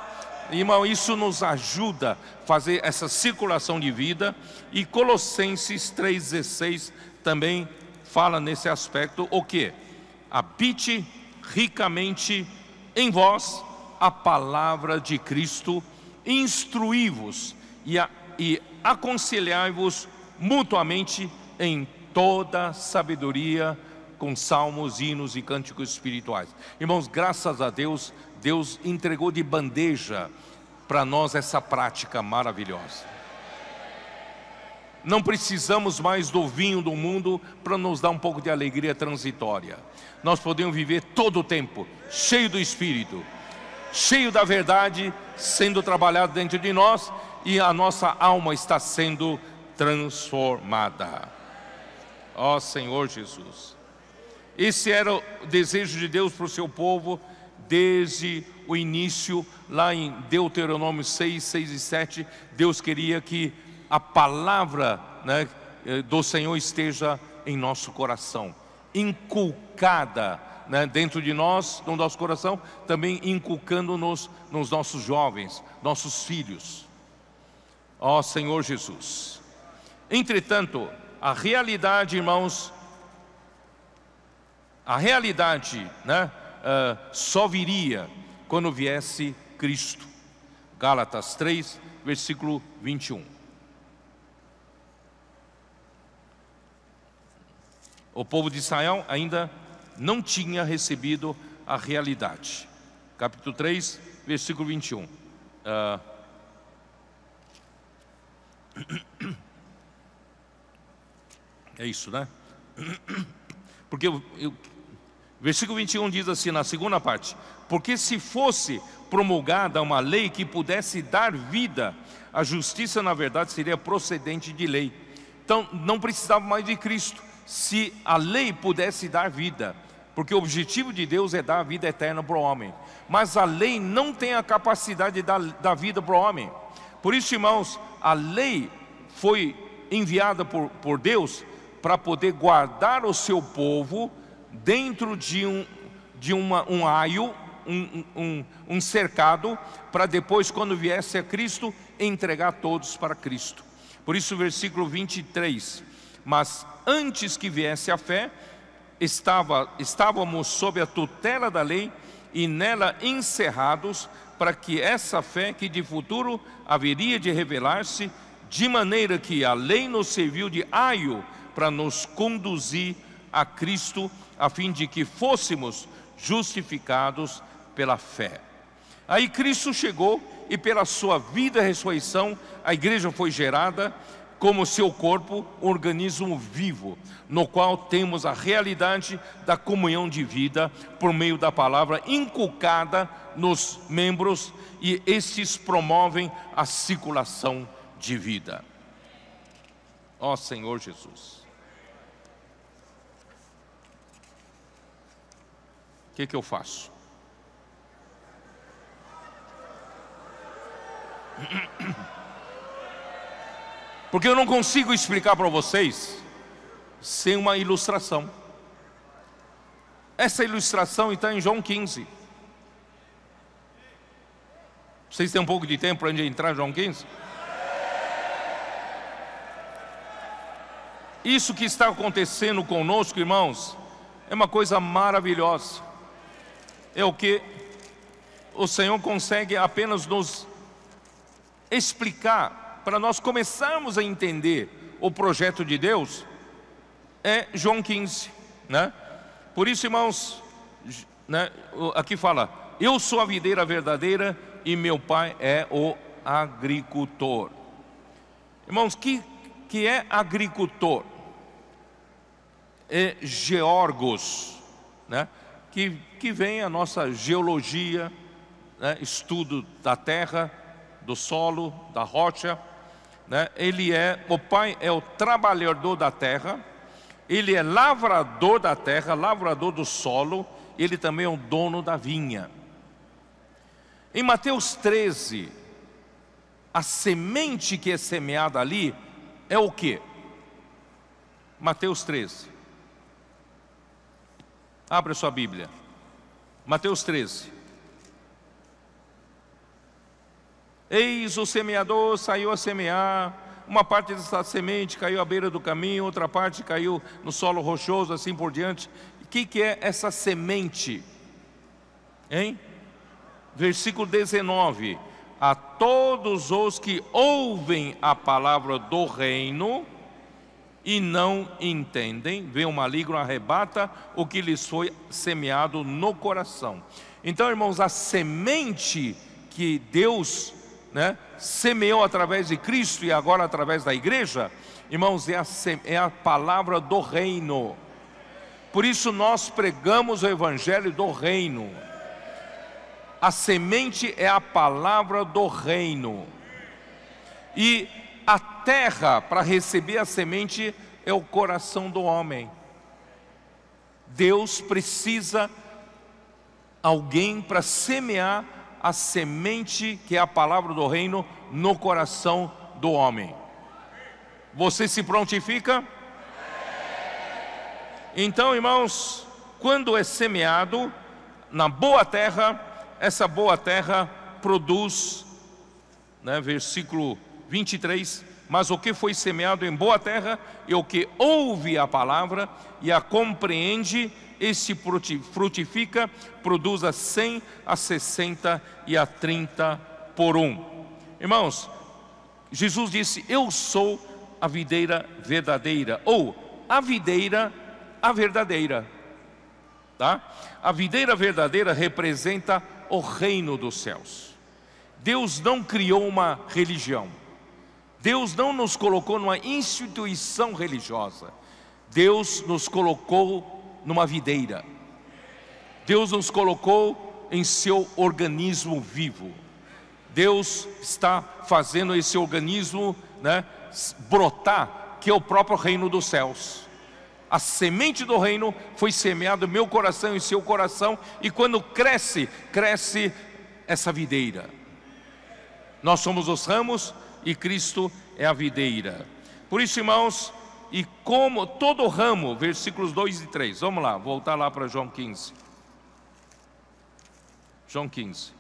Speaker 1: Irmão, isso nos ajuda a fazer essa circulação de vida. E Colossenses 3,16 também fala nesse aspecto o que? Habite ricamente em vós a palavra de Cristo, instruí-vos e, e aconselhai-vos mutuamente em toda sabedoria, com salmos, hinos e cânticos espirituais. Irmãos, graças a Deus, Deus entregou de bandeja para nós essa prática maravilhosa. Não precisamos mais do vinho do mundo para nos dar um pouco de alegria transitória. Nós podemos viver todo o tempo, cheio do Espírito, cheio da verdade, sendo trabalhado dentro de nós e a nossa alma está sendo transformada. Ó Senhor Jesus. Esse era o desejo de Deus para o seu povo desde o início, lá em Deuteronômio 6, 6 e 7, Deus queria que a palavra né, eh, do Senhor esteja em nosso coração, inculcada né, dentro de nós, no nosso coração, também inculcando-nos nos nossos jovens, nossos filhos. Ó Senhor Jesus. Entretanto, a realidade, irmãos, a realidade, né? uh, só viria quando viesse Cristo. Gálatas 3, versículo 21. O povo de Israel ainda não tinha recebido a realidade. Capítulo 3, versículo 21. Uh... Ah, é isso, né? Porque eu, eu Versículo 21 diz assim, na segunda parte: Porque se fosse promulgada uma lei que pudesse dar vida, a justiça, na verdade, seria procedente de lei. Então, não precisava mais de Cristo, se a lei pudesse dar vida, porque o objetivo de Deus é dar a vida eterna para o homem, mas a lei não tem a capacidade de dar, vida para o homem. Por isso, irmãos, a lei foi enviada por, por Deus para poder guardar o seu povo dentro de um, de uma, um aio, um, um, um cercado, para depois, quando viesse a Cristo, entregar todos para Cristo. Por isso, versículo 23: Mas antes que viesse a fé, estava, estávamos sob a tutela da lei e nela encerrados, para que essa fé que de futuro haveria de revelar-se, de maneira que a lei nos serviu de aio para nos conduzir a Cristo, a fim de que fôssemos justificados pela fé. Aí Cristo chegou e, pela sua vida e ressurreição, a igreja foi gerada como seu corpo, um organismo vivo, no qual temos a realidade da comunhão de vida por meio da palavra inculcada nos membros e estes promovem a circulação de vida. Ó Senhor Jesus. que, que eu faço? Porque eu não consigo explicar para vocês sem uma ilustração. Essa ilustração está em João 15. Vocês têm um pouco de tempo para entrar em João 15? Isso que está acontecendo conosco, irmãos, é uma coisa maravilhosa é o que o Senhor consegue apenas nos explicar para nós começarmos a entender o projeto de Deus é João 15, né? Por isso, irmãos, né, aqui fala: Eu sou a videira verdadeira e meu pai é o agricultor. Irmãos, que que é agricultor? É georgos, né? que, que vem a nossa geologia, né, estudo da terra, do solo, da rocha. Né, ele é, o pai é o trabalhador da terra, ele é lavrador da terra, lavrador do solo, ele também é o dono da vinha. Em Mateus 13, a semente que é semeada ali é o que? Mateus 13. Abra sua Bíblia. Mateus 13. Eis o semeador saiu a semear, uma parte dessa semente caiu à beira do caminho, outra parte caiu no solo rochoso, assim por diante. O que, que é essa semente? Hein? Versículo 19: A todos os que ouvem a palavra do reino, e não entendem, vê o maligno arrebata o que lhes foi semeado no coração. Então, irmãos, a semente que Deus né, semeou através de Cristo e agora através da igreja, irmãos, é a, é a palavra do reino. Por isso nós pregamos o evangelho do reino. A semente é a palavra do reino. E a terra para receber a semente é o coração do homem. Deus precisa alguém para semear a semente que é a palavra do reino no coração do homem. Você se prontifica? Então, irmãos, quando é semeado na boa terra, essa boa terra produz, né, versículo 23, mas o que foi semeado em boa terra é o que ouve a palavra e a compreende, esse frutifica, produz a 100, a 60 e a 30 por um. Irmãos, Jesus disse: Eu sou a videira verdadeira, ou a videira, a verdadeira. Tá? A videira verdadeira representa o reino dos céus. Deus não criou uma religião. Deus não nos colocou numa instituição religiosa, Deus nos colocou numa videira, Deus nos colocou em seu organismo vivo. Deus está fazendo esse organismo né, brotar, que é o próprio reino dos céus. A semente do reino foi semeada no meu coração e seu coração, e quando cresce, cresce essa videira. Nós somos os ramos, e Cristo é a videira. Por isso, irmãos, e como todo ramo, versículos 2 e 3. Vamos lá, voltar lá para João 15. João 15.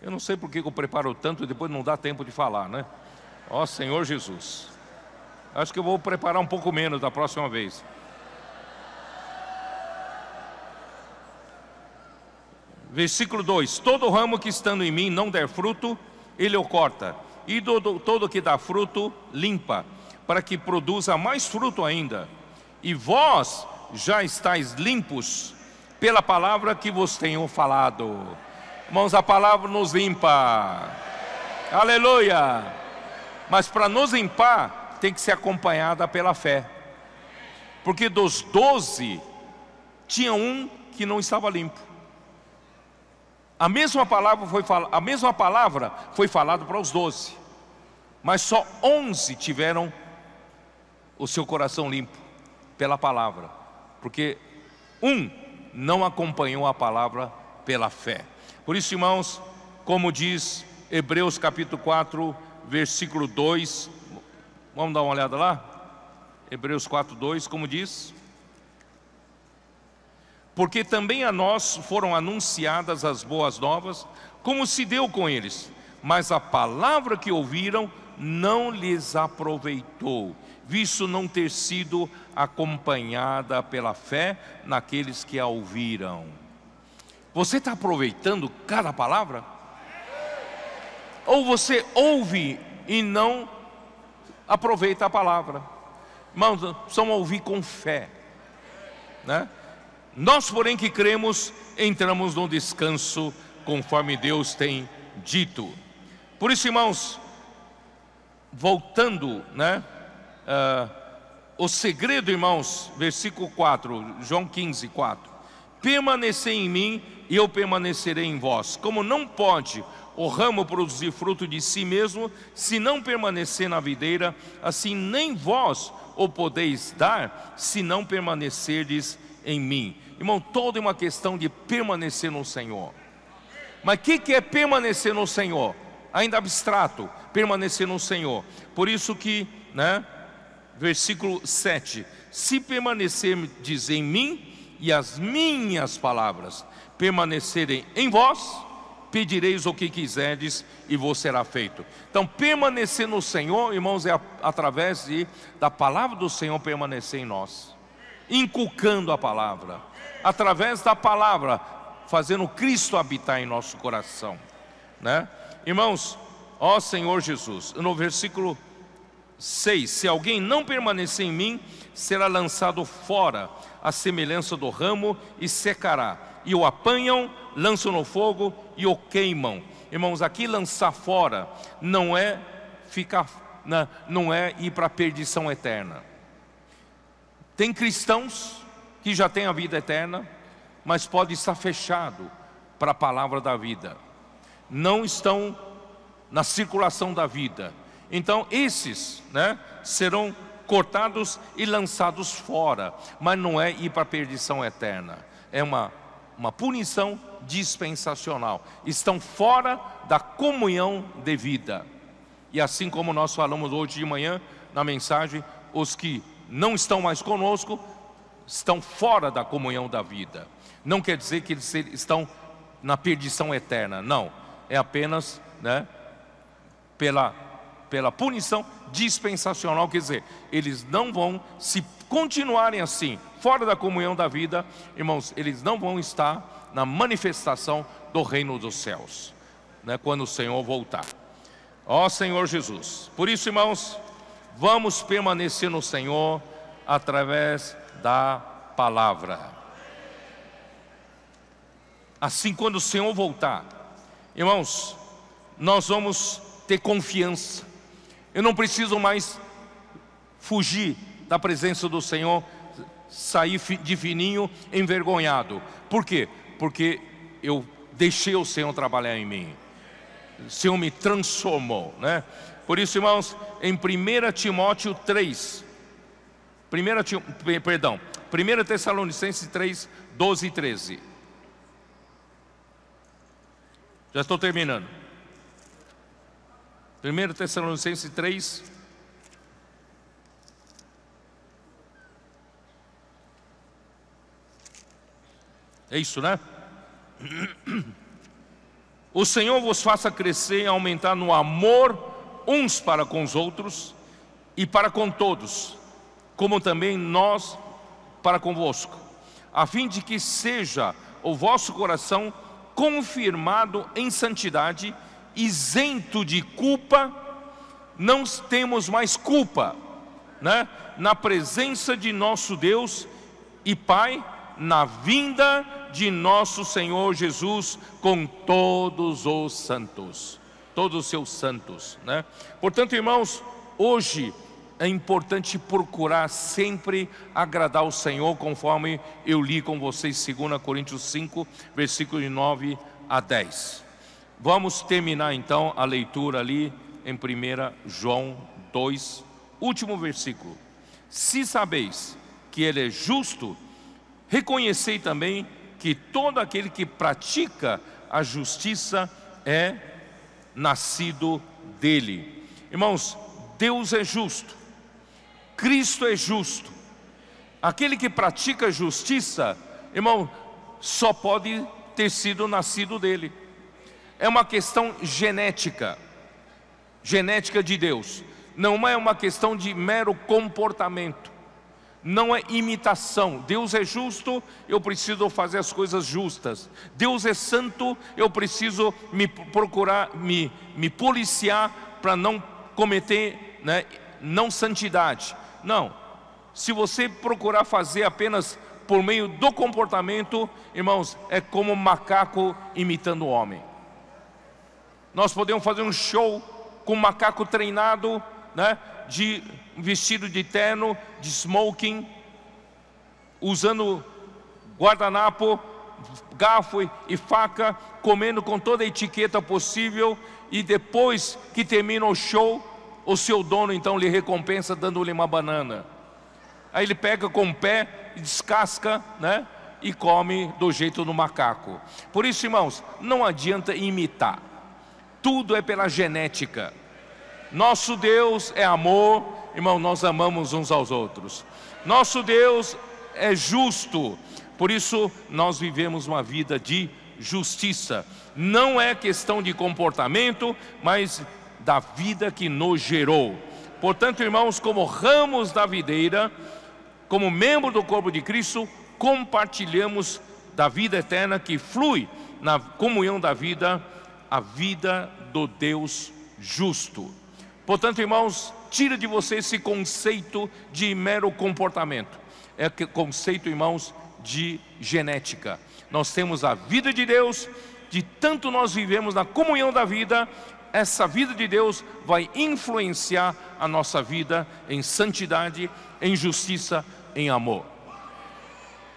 Speaker 1: Eu não sei por que eu preparo tanto e depois não dá tempo de falar, né? Ó Senhor Jesus. Acho que eu vou preparar um pouco menos da próxima vez. Versículo 2: Todo ramo que estando em mim não der fruto, ele o corta, e todo, todo que dá fruto, limpa, para que produza mais fruto ainda. E vós já estáis limpos pela palavra que vos tenho falado. Mãos a palavra nos limpa. Aleluia! Mas para nos limpar, tem que ser acompanhada pela fé. Porque dos doze, tinha um que não estava limpo. A mesma palavra foi, fal... a mesma palavra foi falada para os doze, mas só onze tiveram o seu coração limpo pela palavra, porque um não acompanhou a palavra pela fé. Por isso, irmãos, como diz Hebreus capítulo 4, versículo 2, vamos dar uma olhada lá? Hebreus 4, 2, como diz? porque também a nós foram anunciadas as boas novas, como se deu com eles, mas a palavra que ouviram não lhes aproveitou, visto não ter sido acompanhada pela fé naqueles que a ouviram. Você está aproveitando cada palavra? Ou você ouve e não aproveita a palavra? Irmãos, precisamos ouvir com fé, né? Nós, porém, que cremos, entramos no descanso, conforme Deus tem dito. Por isso, irmãos, voltando, né? Uh, o segredo, irmãos, versículo 4, João 15, 4. Permanecer em mim e eu permanecerei em vós. Como não pode o ramo produzir fruto de si mesmo, se não permanecer na videira, assim nem vós o podeis dar, se não permanecerdes em mim. Irmão, toda é uma questão de permanecer no Senhor. Mas o que, que é permanecer no Senhor? Ainda abstrato, permanecer no Senhor. Por isso que, né, versículo 7: Se permanecer, diz em mim, e as minhas palavras permanecerem em vós, pedireis o que quiserdes e vos será feito. Então, permanecer no Senhor, irmãos, é através de, da palavra do Senhor permanecer em nós, inculcando a palavra através da palavra, fazendo Cristo habitar em nosso coração, né? Irmãos, ó Senhor Jesus, no versículo 6: Se alguém não permanecer em mim, será lançado fora, a semelhança do ramo, e secará. E o apanham, lançam no fogo e o queimam. Irmãos, aqui lançar fora não é ficar, né, não é ir para a perdição eterna. Tem cristãos que já tem a vida eterna, mas pode estar fechado para a palavra da vida. Não estão na circulação da vida. Então, esses né, serão cortados e lançados fora, mas não é ir para a perdição eterna, é uma, uma punição dispensacional. Estão fora da comunhão devida. E assim como nós falamos hoje de manhã na mensagem, os que não estão mais conosco estão fora da comunhão da vida. Não quer dizer que eles estão na perdição eterna, não. É apenas né, pela, pela punição dispensacional, quer dizer, eles não vão, se continuarem assim, fora da comunhão da vida, irmãos, eles não vão estar na manifestação do reino dos céus, né, quando o Senhor voltar. Ó Senhor Jesus, por isso, irmãos, vamos permanecer no Senhor através da palavra. Assim, quando o Senhor voltar, irmãos, nós vamos ter confiança. Eu não preciso mais fugir da presença do Senhor, sair de fininho, envergonhado. Por quê? Porque eu deixei o Senhor trabalhar em mim. O Senhor me transformou, né? Por isso, irmãos, em 1 Timóteo 3, Primeiro, perdão, 1 Tessalonicenses 3, 12 e 13. Já estou terminando. 1 Tessalonicenses 3, 12. É isso, né? O Senhor vos faça crescer e aumentar no amor uns para com os outros e para com todos como também nós para convosco, a fim de que seja o vosso coração confirmado em santidade, isento de culpa, não temos mais culpa, né? na presença de nosso Deus e Pai, na vinda de nosso Senhor Jesus com todos os santos, todos os seus santos, né? Portanto, irmãos, hoje é importante procurar sempre agradar o Senhor, conforme eu li com vocês, 2 Coríntios 5, versículo de 9 a 10. Vamos terminar então a leitura ali em 1 João 2, último versículo. Se sabeis que Ele é justo, reconhecei também que todo aquele que pratica a justiça é nascido dele. Irmãos, Deus é justo. Cristo é justo. Aquele que pratica justiça, irmão, só pode ter sido nascido dele. É uma questão genética, genética de Deus. Não é uma questão de mero comportamento. Não é imitação. Deus é justo, eu preciso fazer as coisas justas. Deus é santo, eu preciso me procurar, me, me policiar para não cometer né, não santidade. Não. Se você procurar fazer apenas por meio do comportamento, irmãos, é como um macaco imitando o homem. Nós podemos fazer um show com um macaco treinado, né, de vestido de terno, de smoking, usando guardanapo, garfo e faca, comendo com toda a etiqueta possível, e depois que termina o show, o seu dono então lhe recompensa dando-lhe uma banana. Aí ele pega com o pé, descasca, né? E come do jeito do macaco. Por isso, irmãos, não adianta imitar. Tudo é pela genética. Nosso Deus é amor, irmão, nós amamos uns aos outros. Nosso Deus é justo, por isso nós vivemos uma vida de justiça. Não é questão de comportamento, mas da vida que nos gerou. Portanto, irmãos, como ramos da videira, como membro do corpo de Cristo, compartilhamos da vida eterna que flui na comunhão da vida, a vida do Deus justo. Portanto, irmãos, tira de você esse conceito de mero comportamento. É conceito, irmãos, de genética. Nós temos a vida de Deus, de tanto nós vivemos na comunhão da vida essa vida de Deus vai influenciar a nossa vida em santidade, em justiça, em amor.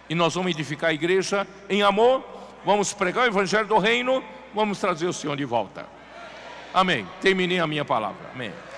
Speaker 1: E nós vamos edificar a igreja em amor, vamos pregar o evangelho do reino, vamos trazer o Senhor de volta. Amém. Terminei a minha palavra. Amém.